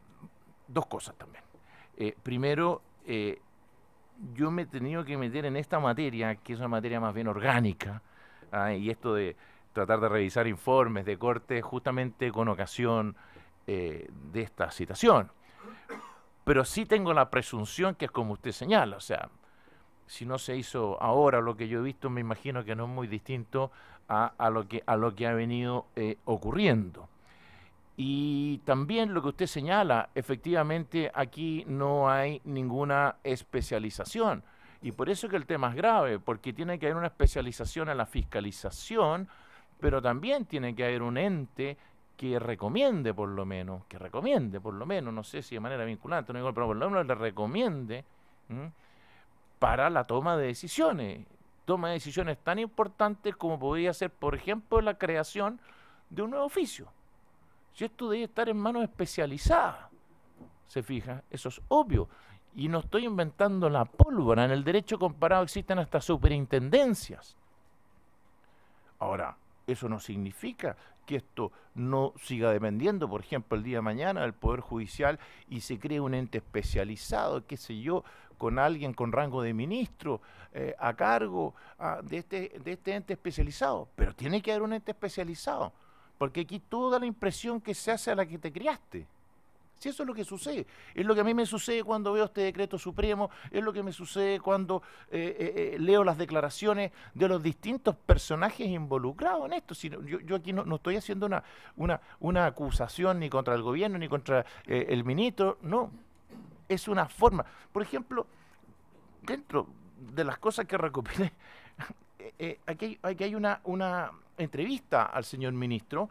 dos cosas también. Eh, primero, eh, yo me he tenido que meter en esta materia, que es una materia más bien orgánica, Ah, y esto de tratar de revisar informes de corte justamente con ocasión eh, de esta citación. Pero sí tengo la presunción que es como usted señala, o sea, si no se hizo ahora lo que yo he visto, me imagino que no es muy distinto a, lo, que, lo que ha venido eh, ocurriendo. Y también lo que usted señala, efectivamente aquí no hay ninguna especialización. Y por eso es que el tema es grave, porque tiene que haber una especialización a la fiscalización, pero también tiene que haber un ente que recomiende por lo menos, que recomiende por lo menos, no sé si de manera vinculante, no digo, pero por lo menos le recomiende para la toma de decisiones. Toma de decisiones tan importantes como podría ser, por ejemplo, la creación de un nuevo oficio. Si esto debe estar en manos especializadas, se fija, eso es obvio. Y no estoy inventando la pólvora. En el derecho comparado existen hasta superintendencias. Ahora, eso no significa que esto no siga dependiendo, por ejemplo, el día de mañana del Poder Judicial y se cree un ente especializado, qué sé yo, con alguien con rango de ministro eh, a cargo ah, de, este, de este ente especializado. Pero tiene que haber un ente especializado, porque aquí toda la impresión que se hace a la que te criaste. Si eso es lo que sucede, es lo que a mí me sucede cuando veo este decreto supremo, es lo que me sucede cuando eh, eh, eh, leo las declaraciones de los distintos personajes involucrados en esto. Si yo, aquí no, estoy haciendo una, una, una, acusación ni contra el gobierno ni contra el ministro, no. Es una forma. Por ejemplo, dentro de las cosas que recopilé, [LAUGHS] aquí, hay una, una entrevista al señor ministro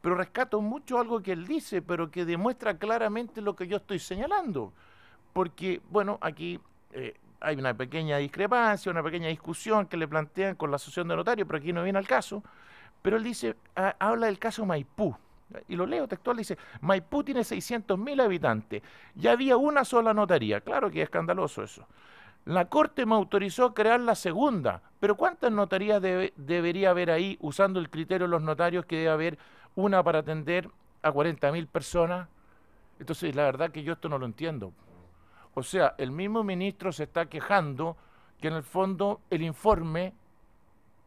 pero rescato mucho algo que él dice, pero que demuestra claramente lo que yo estoy señalando. Porque, bueno, aquí eh, hay una pequeña discrepancia, una pequeña discusión que le plantean con la asociación de notarios, pero aquí no viene al caso. Pero él dice, habla del caso Maipú. Y lo leo textual, dice, Maipú tiene 600.000 habitantes. Ya había una sola notaría. Claro que es escandaloso eso. La Corte me autorizó crear la segunda. Pero ¿cuántas notarías debería haber ahí usando el criterio de los notarios que debe haber una para atender a 40.000 personas. Entonces, la verdad que yo esto no lo entiendo. O sea, el mismo ministro se está quejando que en el fondo el informe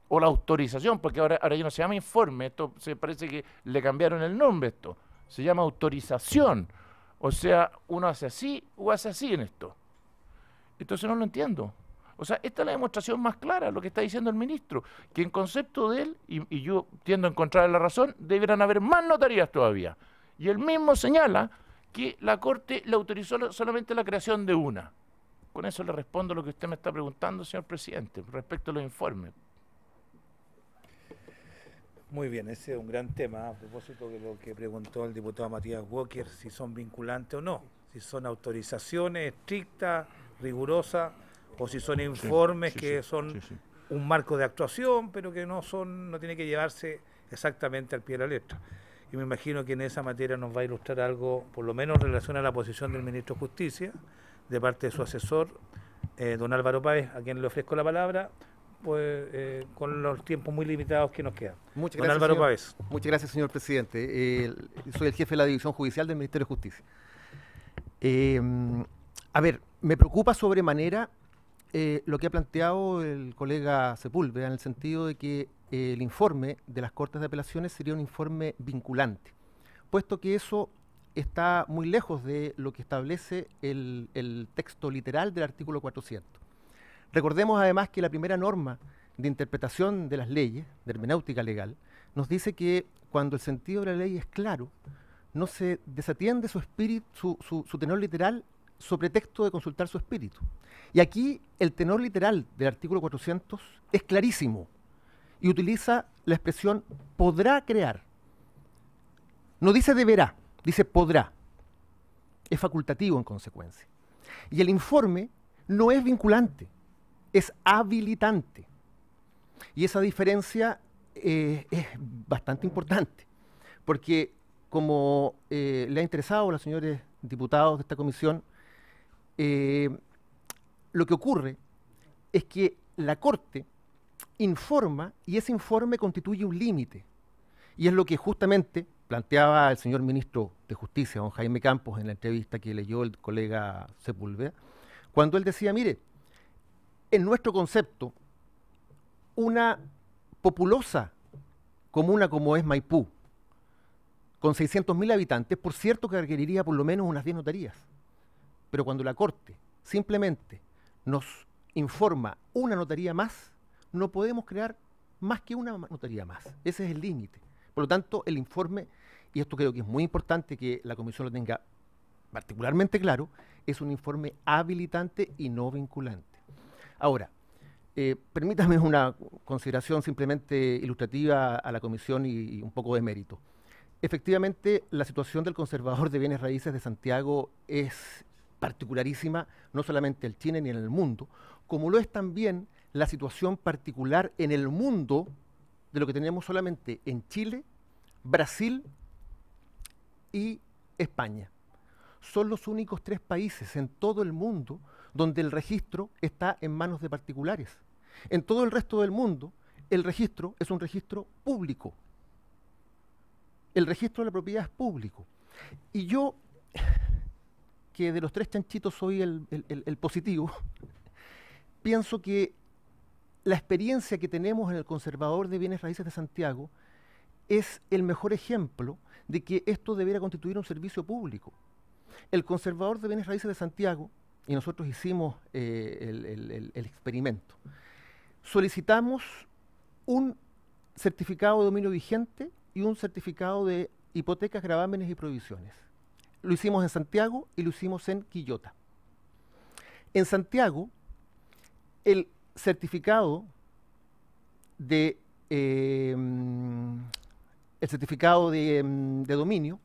o la autorización, porque ahora, ahora ya no se llama informe, esto se parece que le cambiaron el nombre esto, se llama autorización. O sea, uno hace así o hace así en esto. Entonces no lo entiendo. O sea, esta es la demostración más clara de lo que está diciendo el ministro, que en concepto de él, y, yo tiendo a encontrar la razón, deberán haber más notarías todavía. Y él mismo señala que la Corte le autorizó solamente la creación de una. Con eso le respondo lo que usted me está preguntando, señor presidente, respecto a los informes. Muy bien, ese es un gran tema a propósito de lo que preguntó el diputado Matías Walker, si son vinculantes o no, si son autorizaciones estrictas, rigurosas o si son informes que son un marco de actuación, pero que no son, no tiene que llevarse exactamente al pie de la letra. Y me imagino que en esa materia nos va a ilustrar algo, por lo menos en relación a la posición del ministro de Justicia, de parte de su asesor, eh, don Álvaro Páez, a quien le ofrezco la palabra, pues, eh, con los tiempos muy limitados que nos quedan. Muchas Don Álvaro Páez. Muchas gracias, señor presidente. Eh, soy el jefe de la División Judicial del Ministerio de Justicia. a ver, me preocupa sobremanera eh, lo que ha planteado el colega Sepúlveda en el sentido de que eh, el informe de las Cortes de Apelaciones sería un informe vinculante, puesto que eso está muy lejos de lo que establece el, texto literal del artículo 400. Recordemos además que la primera norma de interpretación de las leyes, de hermenéutica legal, nos dice que cuando el sentido de la ley es claro, no se desatiende su espíritu, su, su tenor literal sobre texto de consultar su espíritu. Y aquí el tenor literal del artículo 400 es clarísimo y utiliza la expresión podrá crear. No dice deberá, dice podrá. Es facultativo en consecuencia. Y el informe no es vinculante, es habilitante. Y esa diferencia eh, es bastante importante, porque como eh, le ha interesado a los señores diputados de esta comisión, eh, lo que ocurre es que la Corte informa y ese informe constituye un límite. Y es lo que justamente planteaba el señor ministro de Justicia, don Jaime Campos, en la entrevista que leyó el colega Sepúlveda, cuando él decía, mire, en nuestro concepto, una populosa comuna como es Maipú, con 600.000 habitantes, por cierto que requeriría por lo menos unas 10 notarías. Pero cuando la Corte simplemente nos informa una notaría más, no podemos crear más que una notaría más. Ese es el límite. Por lo tanto, el informe, y esto creo que es muy importante que la Comisión lo tenga particularmente claro, es un informe habilitante y no vinculante. Ahora, eh, permítame una consideración simplemente ilustrativa a la Comisión y un poco de mérito. Efectivamente, la situación del conservador de bienes raíces de Santiago es particularísima no solamente en Chile ni en el mundo, como lo es también la situación particular en el mundo de lo que tenemos solamente en Chile, Brasil y España. Son los únicos tres países en todo el mundo donde el registro está en manos de particulares. En todo el resto del mundo, el registro es un registro público. El registro de la propiedad es público. Y yo que de los tres chanchitos soy el, positivo, [LAUGHS] pienso que la experiencia que tenemos en el Conservador de Bienes Raíces de Santiago es el mejor ejemplo de que esto debiera constituir un servicio público. El Conservador de Bienes Raíces de Santiago, y nosotros hicimos eh, el, el experimento, solicitamos un certificado de dominio vigente y un certificado de hipotecas, gravámenes y prohibiciones. Lo hicimos en Santiago y lo hicimos en Quillota. En Santiago, el certificado de eh, el certificado mm, de, dominio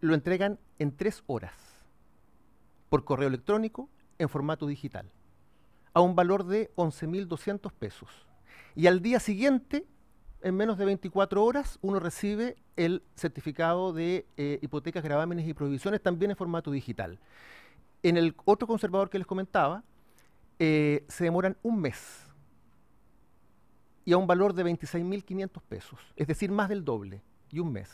lo entregan en tres horas por correo electrónico en formato digital a un valor de 11.200 pesos. Y al día siguiente en menos de 24 horas uno recibe el certificado de eh, hipotecas, gravámenes y prohibiciones también en formato digital. En el otro conservador que les comentaba, eh, se demoran un mes y a un valor de 26.500 pesos, es decir, más del doble y un mes.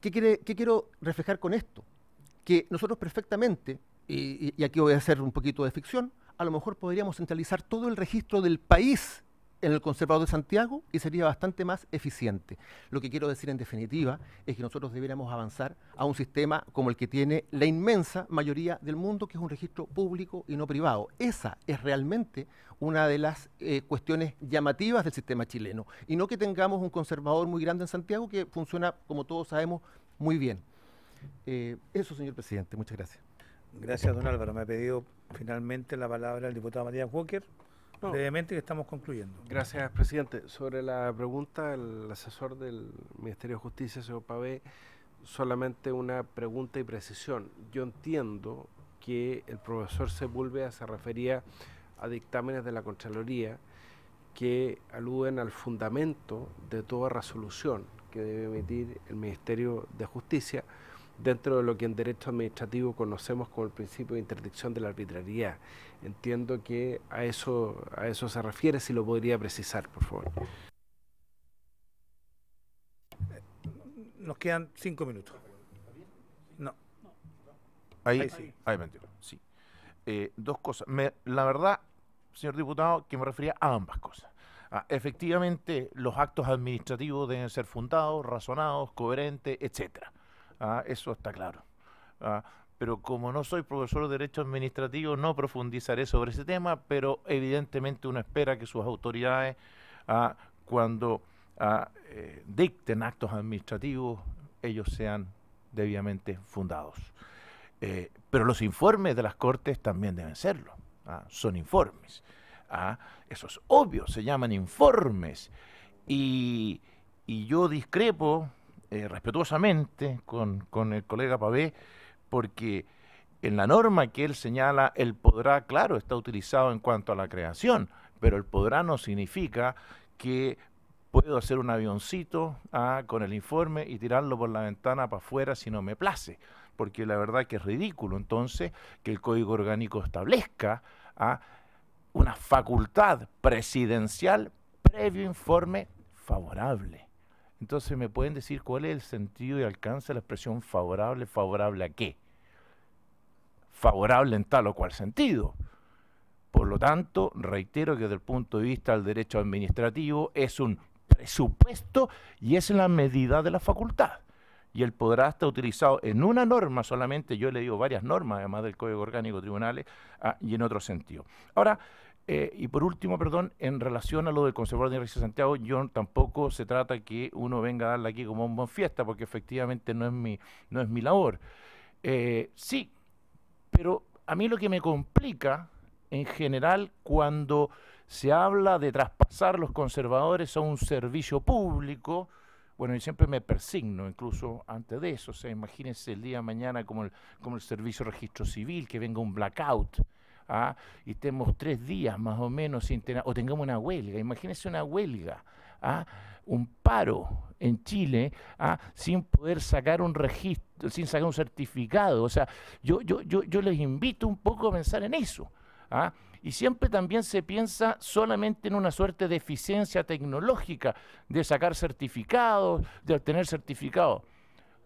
¿Qué, quiero reflejar con esto? Que nosotros perfectamente, y, y aquí voy a hacer un poquito de ficción, a lo mejor podríamos centralizar todo el registro del país en el Conservador de Santiago y sería bastante más eficiente. Lo que quiero decir en definitiva es que nosotros debiéramos avanzar a un sistema como el que tiene la inmensa mayoría del mundo, que es un registro público y no privado. Esa es realmente una de las eh, cuestiones llamativas del sistema chileno. Y no que tengamos un conservador muy grande en Santiago que funciona, como todos sabemos, muy bien. Eh, eso, señor presidente. Muchas gracias. Gracias, don Álvaro. Me ha pedido finalmente la palabra el diputado Matías Walker que estamos concluyendo. Gracias, presidente. Sobre la pregunta, el asesor del Ministerio de Justicia, señor Pavé, solamente una pregunta y precisión. Yo entiendo que el profesor Sepúlveda se refería a dictámenes de la Contraloría que aluden al fundamento de toda resolución que debe emitir el Ministerio de Justicia dentro de lo que en derecho administrativo conocemos como el principio de interdicción de la arbitrariedad. Entiendo que a eso, a eso se refiere, si lo podría precisar, por favor. Nos quedan cinco minutos. No. Ahí, sí. Ahí sí. Eh, dos cosas. la verdad, señor diputado, que me refería a ambas cosas. Ah, efectivamente, los actos administrativos deben ser fundados, razonados, coherentes, etcétera. ¿ah? eso está claro. ¿ah? pero como no soy profesor de Derecho Administrativo, no profundizaré sobre ese tema, pero evidentemente uno espera que sus autoridades, ¿ah? cuando eh, dicten actos administrativos, ellos sean debidamente fundados. Eh, pero los informes de las Cortes también deben serlo. Son informes. Eso es obvio, se llaman informes. y yo discrepo eh, respetuosamente con, el colega Pabé, porque en la norma que él señala, el podrá, claro, está utilizado en cuanto a la creación, pero el podrá no significa que puedo hacer un avioncito ah, con el informe y tirarlo por la ventana para afuera si no me place, porque la verdad que es ridículo entonces que el Código Orgánico establezca ah, una facultad presidencial previo informe favorable. Entonces, ¿me pueden decir cuál es el sentido y alcance de la expresión favorable? ¿Favorable a qué? Favorable en tal o cual sentido. Por lo tanto, reitero que desde el punto de vista del derecho administrativo es un presupuesto y es la medida de la facultad. Y él podrá estar utilizado en una norma solamente, yo le digo varias normas, además del Código Orgánico Tribunales, ah, y en otro sentido. Ahora, eh, y por último, perdón, en relación a lo del conservador de de Santiago, yo tampoco se trata que uno venga a darle aquí como un buen fiesta, porque efectivamente no es mi, labor. Eh, sí, pero a mí lo que me complica en general cuando se habla de traspasar los conservadores a un servicio público, bueno, yo siempre me persigno, incluso antes de eso, o sea, imagínense el día de mañana como como el servicio registro civil, que venga un blackout ¿ah? y estemos tres días más o menos sin tener, o tengamos una huelga, imagínense una huelga, ¿ah? un paro en Chile ¿ah? sin poder sacar un registro, sin sacar un certificado. O sea, yo, yo, les invito un poco a pensar en eso. Y siempre también se piensa solamente en una suerte de eficiencia tecnológica, de sacar certificados, de obtener certificados.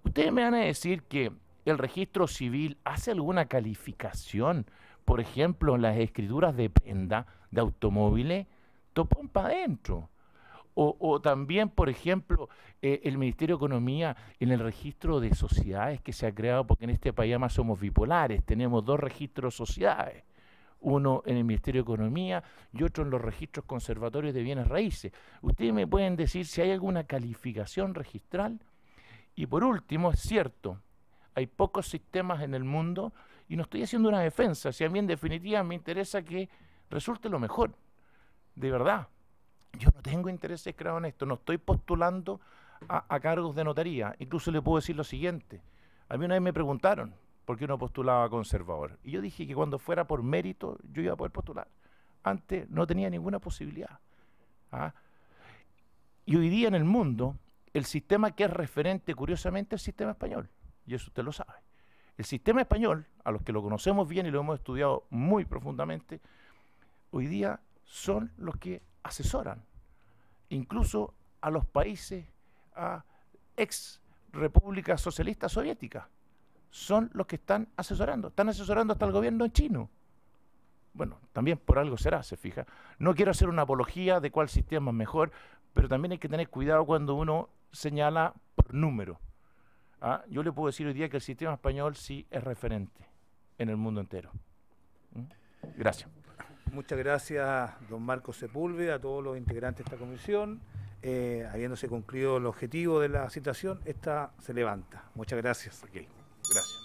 Ustedes me van a decir que el registro civil hace alguna calificación por ejemplo, las escrituras de prenda de automóviles, topón para adentro. O, también, por ejemplo, eh, el Ministerio de Economía en el registro de sociedades que se ha creado, porque en este país además somos bipolares, tenemos dos registros de sociedades, uno en el Ministerio de Economía y otro en los registros conservatorios de bienes raíces. Ustedes me pueden decir si hay alguna calificación registral. Y por último, es cierto, hay pocos sistemas en el mundo y no estoy haciendo una defensa, si a mí en definitiva me interesa que resulte lo mejor, de verdad. Yo no tengo intereses creados en esto, no estoy postulando a, cargos de notaría. Incluso le puedo decir lo siguiente, a mí una vez me preguntaron por qué uno postulaba conservador. Y yo dije que cuando fuera por mérito yo iba a poder postular. Antes no tenía ninguna posibilidad. ¿ah? Y hoy día en el mundo, el sistema que es referente, curiosamente, es el sistema español. Y eso usted lo sabe. El sistema español, a los que lo conocemos bien y lo hemos estudiado muy profundamente, hoy día son los que asesoran, incluso a los países, a ex repúblicas socialistas soviéticas, son los que están asesorando, están asesorando hasta el gobierno chino. Bueno, también por algo será, se fija. No quiero hacer una apología de cuál sistema es mejor, pero también hay que tener cuidado cuando uno señala por número. ¿ah? Yo le puedo decir hoy día que el sistema español sí es referente en el mundo entero. ¿Mm? Gracias. Muchas gracias, don Marco Sepúlveda, a todos los integrantes de esta comisión. Eh, habiéndose concluido el objetivo de la citación, esta se levanta. Muchas gracias. Gracias.